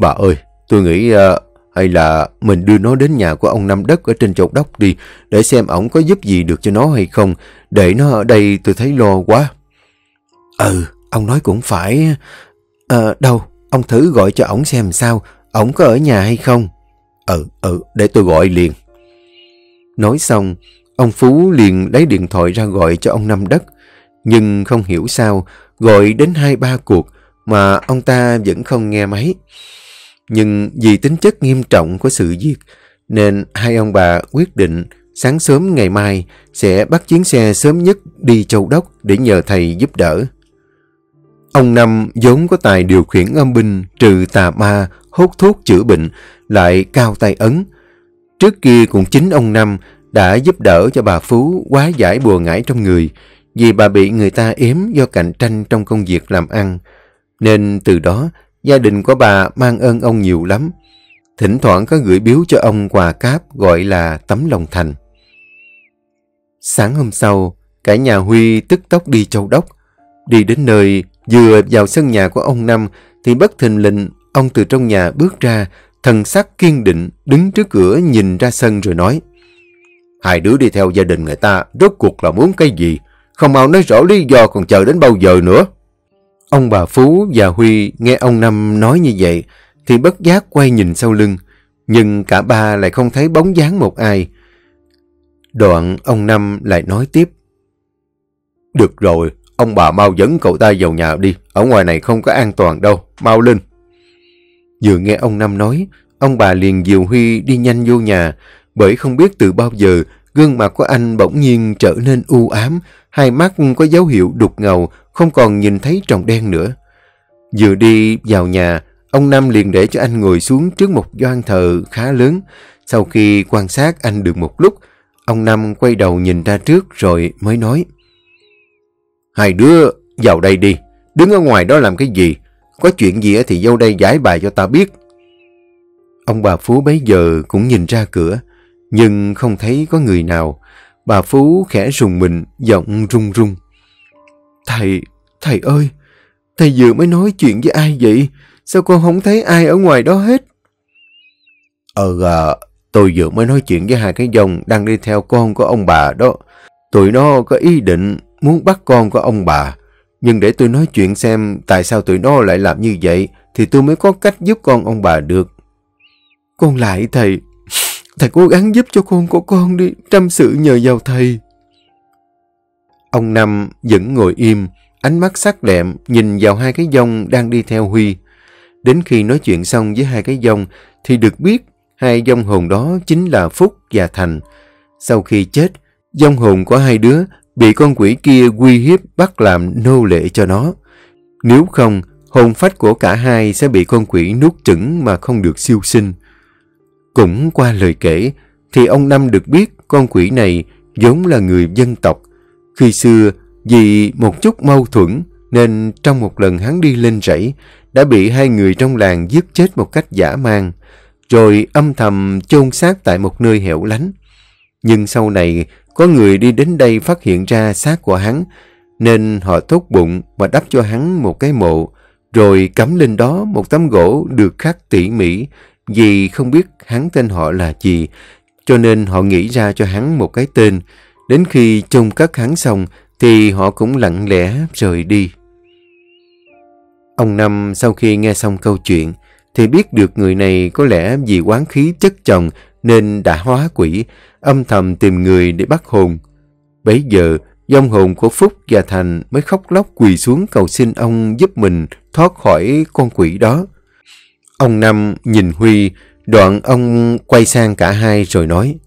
Bà ơi, tôi nghĩ à, hay là mình đưa nó đến nhà của ông Nam Đất ở trên chọc đốc đi để xem ổng có giúp gì được cho nó hay không. Để nó ở đây tôi thấy lo quá. Ừ, ông nói cũng phải. À, đâu, ông thử gọi cho ổng xem sao. Ổng có ở nhà hay không? Ừ, ừ, để tôi gọi liền. Nói xong, ông Phú liền lấy điện thoại ra gọi cho ông Nam Đất. Nhưng không hiểu sao, gọi đến hai ba cuộc mà ông ta vẫn không nghe máy. Nhưng vì tính chất nghiêm trọng của sự việc nên hai ông bà quyết định sáng sớm ngày mai sẽ bắt chuyến xe sớm nhất đi châu đốc để nhờ thầy giúp đỡ. Ông Năm vốn có tài điều khiển âm binh trừ tà ma, hốt thuốc chữa bệnh, lại cao tay ấn. Trước kia cũng chính ông Năm đã giúp đỡ cho bà Phú quá giải bùa ngải trong người vì bà bị người ta ếm do cạnh tranh trong công việc làm ăn. Nên từ đó Gia đình của bà mang ơn ông nhiều lắm. Thỉnh thoảng có gửi biếu cho ông quà cáp gọi là tấm lòng thành. Sáng hôm sau, cả nhà Huy tức tốc đi châu đốc. Đi đến nơi, vừa vào sân nhà của ông Năm thì bất thình lình ông từ trong nhà bước ra, thần sắc kiên định, đứng trước cửa nhìn ra sân rồi nói Hai đứa đi theo gia đình người ta, rốt cuộc là muốn cái gì? Không mau nói rõ lý do còn chờ đến bao giờ nữa. Ông bà Phú và Huy nghe ông Năm nói như vậy thì bất giác quay nhìn sau lưng, nhưng cả ba lại không thấy bóng dáng một ai. Đoạn ông Năm lại nói tiếp. Được rồi, ông bà mau dẫn cậu ta vào nhà đi, ở ngoài này không có an toàn đâu, mau lên. Vừa nghe ông Năm nói, ông bà liền dìu Huy đi nhanh vô nhà, bởi không biết từ bao giờ gương mặt của anh bỗng nhiên trở nên u ám, hai mắt có dấu hiệu đục ngầu, không còn nhìn thấy tròng đen nữa. Vừa đi vào nhà, ông Nam liền để cho anh ngồi xuống trước một doan thờ khá lớn. Sau khi quan sát anh được một lúc, ông Nam quay đầu nhìn ra trước rồi mới nói. Hai đứa vào đây đi, đứng ở ngoài đó làm cái gì? Có chuyện gì thì vô đây giải bài cho ta biết. Ông bà Phú bấy giờ cũng nhìn ra cửa, nhưng không thấy có người nào. Bà Phú khẽ rùng mình, giọng run run. Thầy, thầy ơi, thầy vừa mới nói chuyện với ai vậy? Sao con không thấy ai ở ngoài đó hết? Ờ, à, tôi vừa mới nói chuyện với hai cái dòng đang đi theo con của ông bà đó. Tụi nó có ý định muốn bắt con của ông bà. Nhưng để tôi nói chuyện xem tại sao tụi nó lại làm như vậy thì tôi mới có cách giúp con ông bà được. Con lại thầy, thầy cố gắng giúp cho con của con đi, chăm sự nhờ vào thầy. Ông Năm vẫn ngồi im, ánh mắt sắc đẹp nhìn vào hai cái dông đang đi theo Huy. Đến khi nói chuyện xong với hai cái dông thì được biết hai dông hồn đó chính là Phúc và Thành. Sau khi chết, dông hồn của hai đứa bị con quỷ kia uy hiếp bắt làm nô lệ cho nó. Nếu không, hồn phách của cả hai sẽ bị con quỷ nuốt chửng mà không được siêu sinh. Cũng qua lời kể, thì ông Năm được biết con quỷ này giống là người dân tộc, khi xưa, vì một chút mâu thuẫn nên trong một lần hắn đi lên rẫy đã bị hai người trong làng giết chết một cách giả mang, rồi âm thầm chôn xác tại một nơi hẻo lánh. Nhưng sau này, có người đi đến đây phát hiện ra xác của hắn, nên họ tốt bụng và đắp cho hắn một cái mộ, rồi cắm lên đó một tấm gỗ được khắc tỉ mỉ, vì không biết hắn tên họ là gì, cho nên họ nghĩ ra cho hắn một cái tên, Đến khi chung cất hắn xong thì họ cũng lặng lẽ rời đi. Ông Năm sau khi nghe xong câu chuyện thì biết được người này có lẽ vì quán khí chất chồng nên đã hóa quỷ, âm thầm tìm người để bắt hồn. Bấy giờ, dòng hồn của Phúc và Thành mới khóc lóc quỳ xuống cầu xin ông giúp mình thoát khỏi con quỷ đó. Ông Năm nhìn Huy, đoạn ông quay sang cả hai rồi nói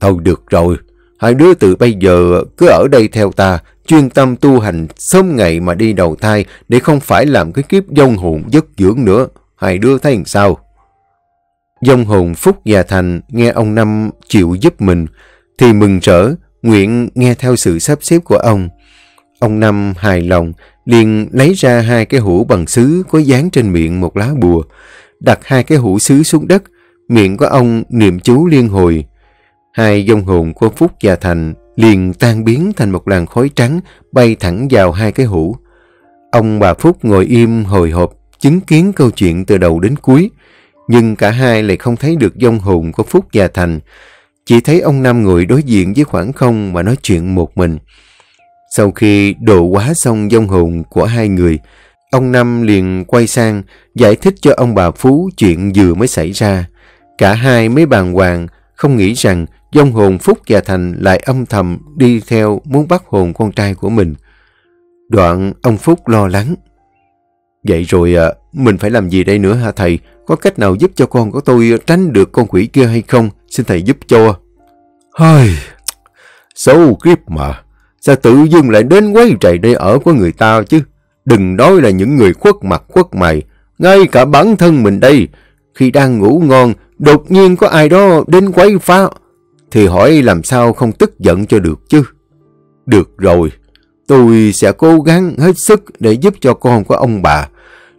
Thôi được rồi, Hai đứa từ bây giờ cứ ở đây theo ta, chuyên tâm tu hành sớm ngày mà đi đầu thai để không phải làm cái kiếp dông hồn dứt dưỡng nữa. Hai đứa thấy làm sao? Dông hồn Phúc và Thành nghe ông Năm chịu giúp mình thì mừng rỡ, nguyện nghe theo sự sắp xếp của ông. Ông Năm hài lòng, liền lấy ra hai cái hũ bằng sứ có dán trên miệng một lá bùa, đặt hai cái hũ sứ xuống đất, miệng của ông niệm chú liên hồi. Hai dông hồn của Phúc và Thành liền tan biến thành một làn khói trắng bay thẳng vào hai cái hũ. Ông bà Phúc ngồi im hồi hộp chứng kiến câu chuyện từ đầu đến cuối. Nhưng cả hai lại không thấy được dông hồn của Phúc và Thành. Chỉ thấy ông Nam ngồi đối diện với khoảng không mà nói chuyện một mình. Sau khi đổ quá xong dông hồn của hai người, ông Nam liền quay sang giải thích cho ông bà Phú chuyện vừa mới xảy ra. Cả hai mới bàn hoàng, không nghĩ rằng Dông hồn Phúc và Thành lại âm thầm đi theo muốn bắt hồn con trai của mình. Đoạn ông Phúc lo lắng. Vậy rồi à, mình phải làm gì đây nữa hả thầy? Có cách nào giúp cho con của tôi tránh được con quỷ kia hay không? Xin thầy giúp cho. Hơi, xấu kiếp mà. Sao tự dưng lại đến quấy rầy đây ở của người ta chứ? Đừng nói là những người khuất mặt khuất mày. Ngay cả bản thân mình đây, khi đang ngủ ngon, đột nhiên có ai đó đến quấy phá thì hỏi làm sao không tức giận cho được chứ. Được rồi, tôi sẽ cố gắng hết sức để giúp cho con của ông bà.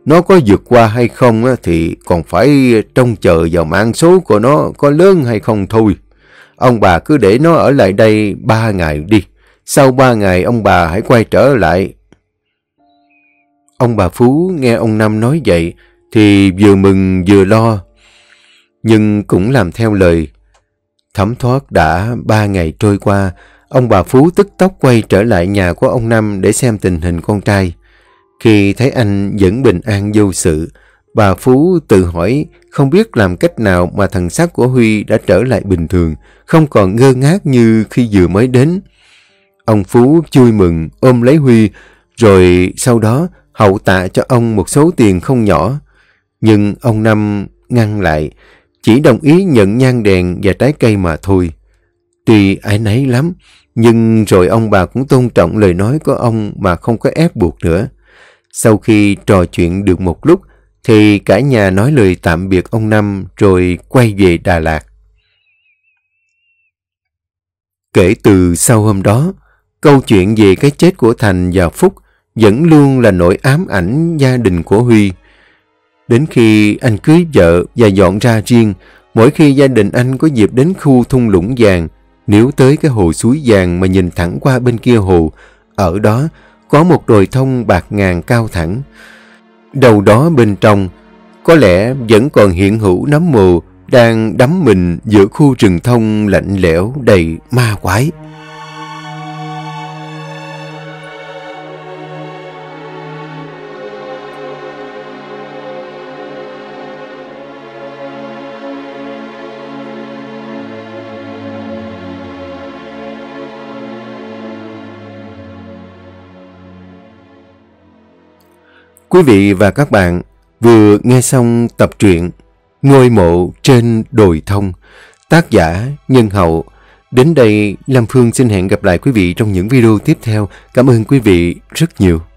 Nó có vượt qua hay không thì còn phải trông chờ vào mạng số của nó có lớn hay không thôi. Ông bà cứ để nó ở lại đây ba ngày đi. Sau ba ngày ông bà hãy quay trở lại. Ông bà Phú nghe ông Năm nói vậy thì vừa mừng vừa lo. Nhưng cũng làm theo lời Thấm thoát đã ba ngày trôi qua, ông bà Phú tức tốc quay trở lại nhà của ông Năm để xem tình hình con trai. Khi thấy anh vẫn bình an vô sự, bà Phú tự hỏi không biết làm cách nào mà thần sắc của Huy đã trở lại bình thường, không còn ngơ ngác như khi vừa mới đến. Ông Phú vui mừng ôm lấy Huy, rồi sau đó hậu tạ cho ông một số tiền không nhỏ. Nhưng ông Năm ngăn lại, chỉ đồng ý nhận nhang đèn và trái cây mà thôi. Tuy ái nấy lắm, nhưng rồi ông bà cũng tôn trọng lời nói của ông mà không có ép buộc nữa. Sau khi trò chuyện được một lúc, thì cả nhà nói lời tạm biệt ông Năm rồi quay về Đà Lạt. Kể từ sau hôm đó, câu chuyện về cái chết của Thành và Phúc vẫn luôn là nỗi ám ảnh gia đình của Huy. Đến khi anh cưới vợ và dọn ra riêng, mỗi khi gia đình anh có dịp đến khu thung lũng vàng, nếu tới cái hồ suối vàng mà nhìn thẳng qua bên kia hồ, ở đó có một đồi thông bạc ngàn cao thẳng. Đầu đó bên trong, có lẽ vẫn còn hiện hữu nấm mồ đang đắm mình giữa khu rừng thông lạnh lẽo đầy ma quái. Quý vị và các bạn vừa nghe xong tập truyện Ngôi mộ trên đồi thông, tác giả Nhân Hậu. Đến đây, Lam Phương xin hẹn gặp lại quý vị trong những video tiếp theo. Cảm ơn quý vị rất nhiều.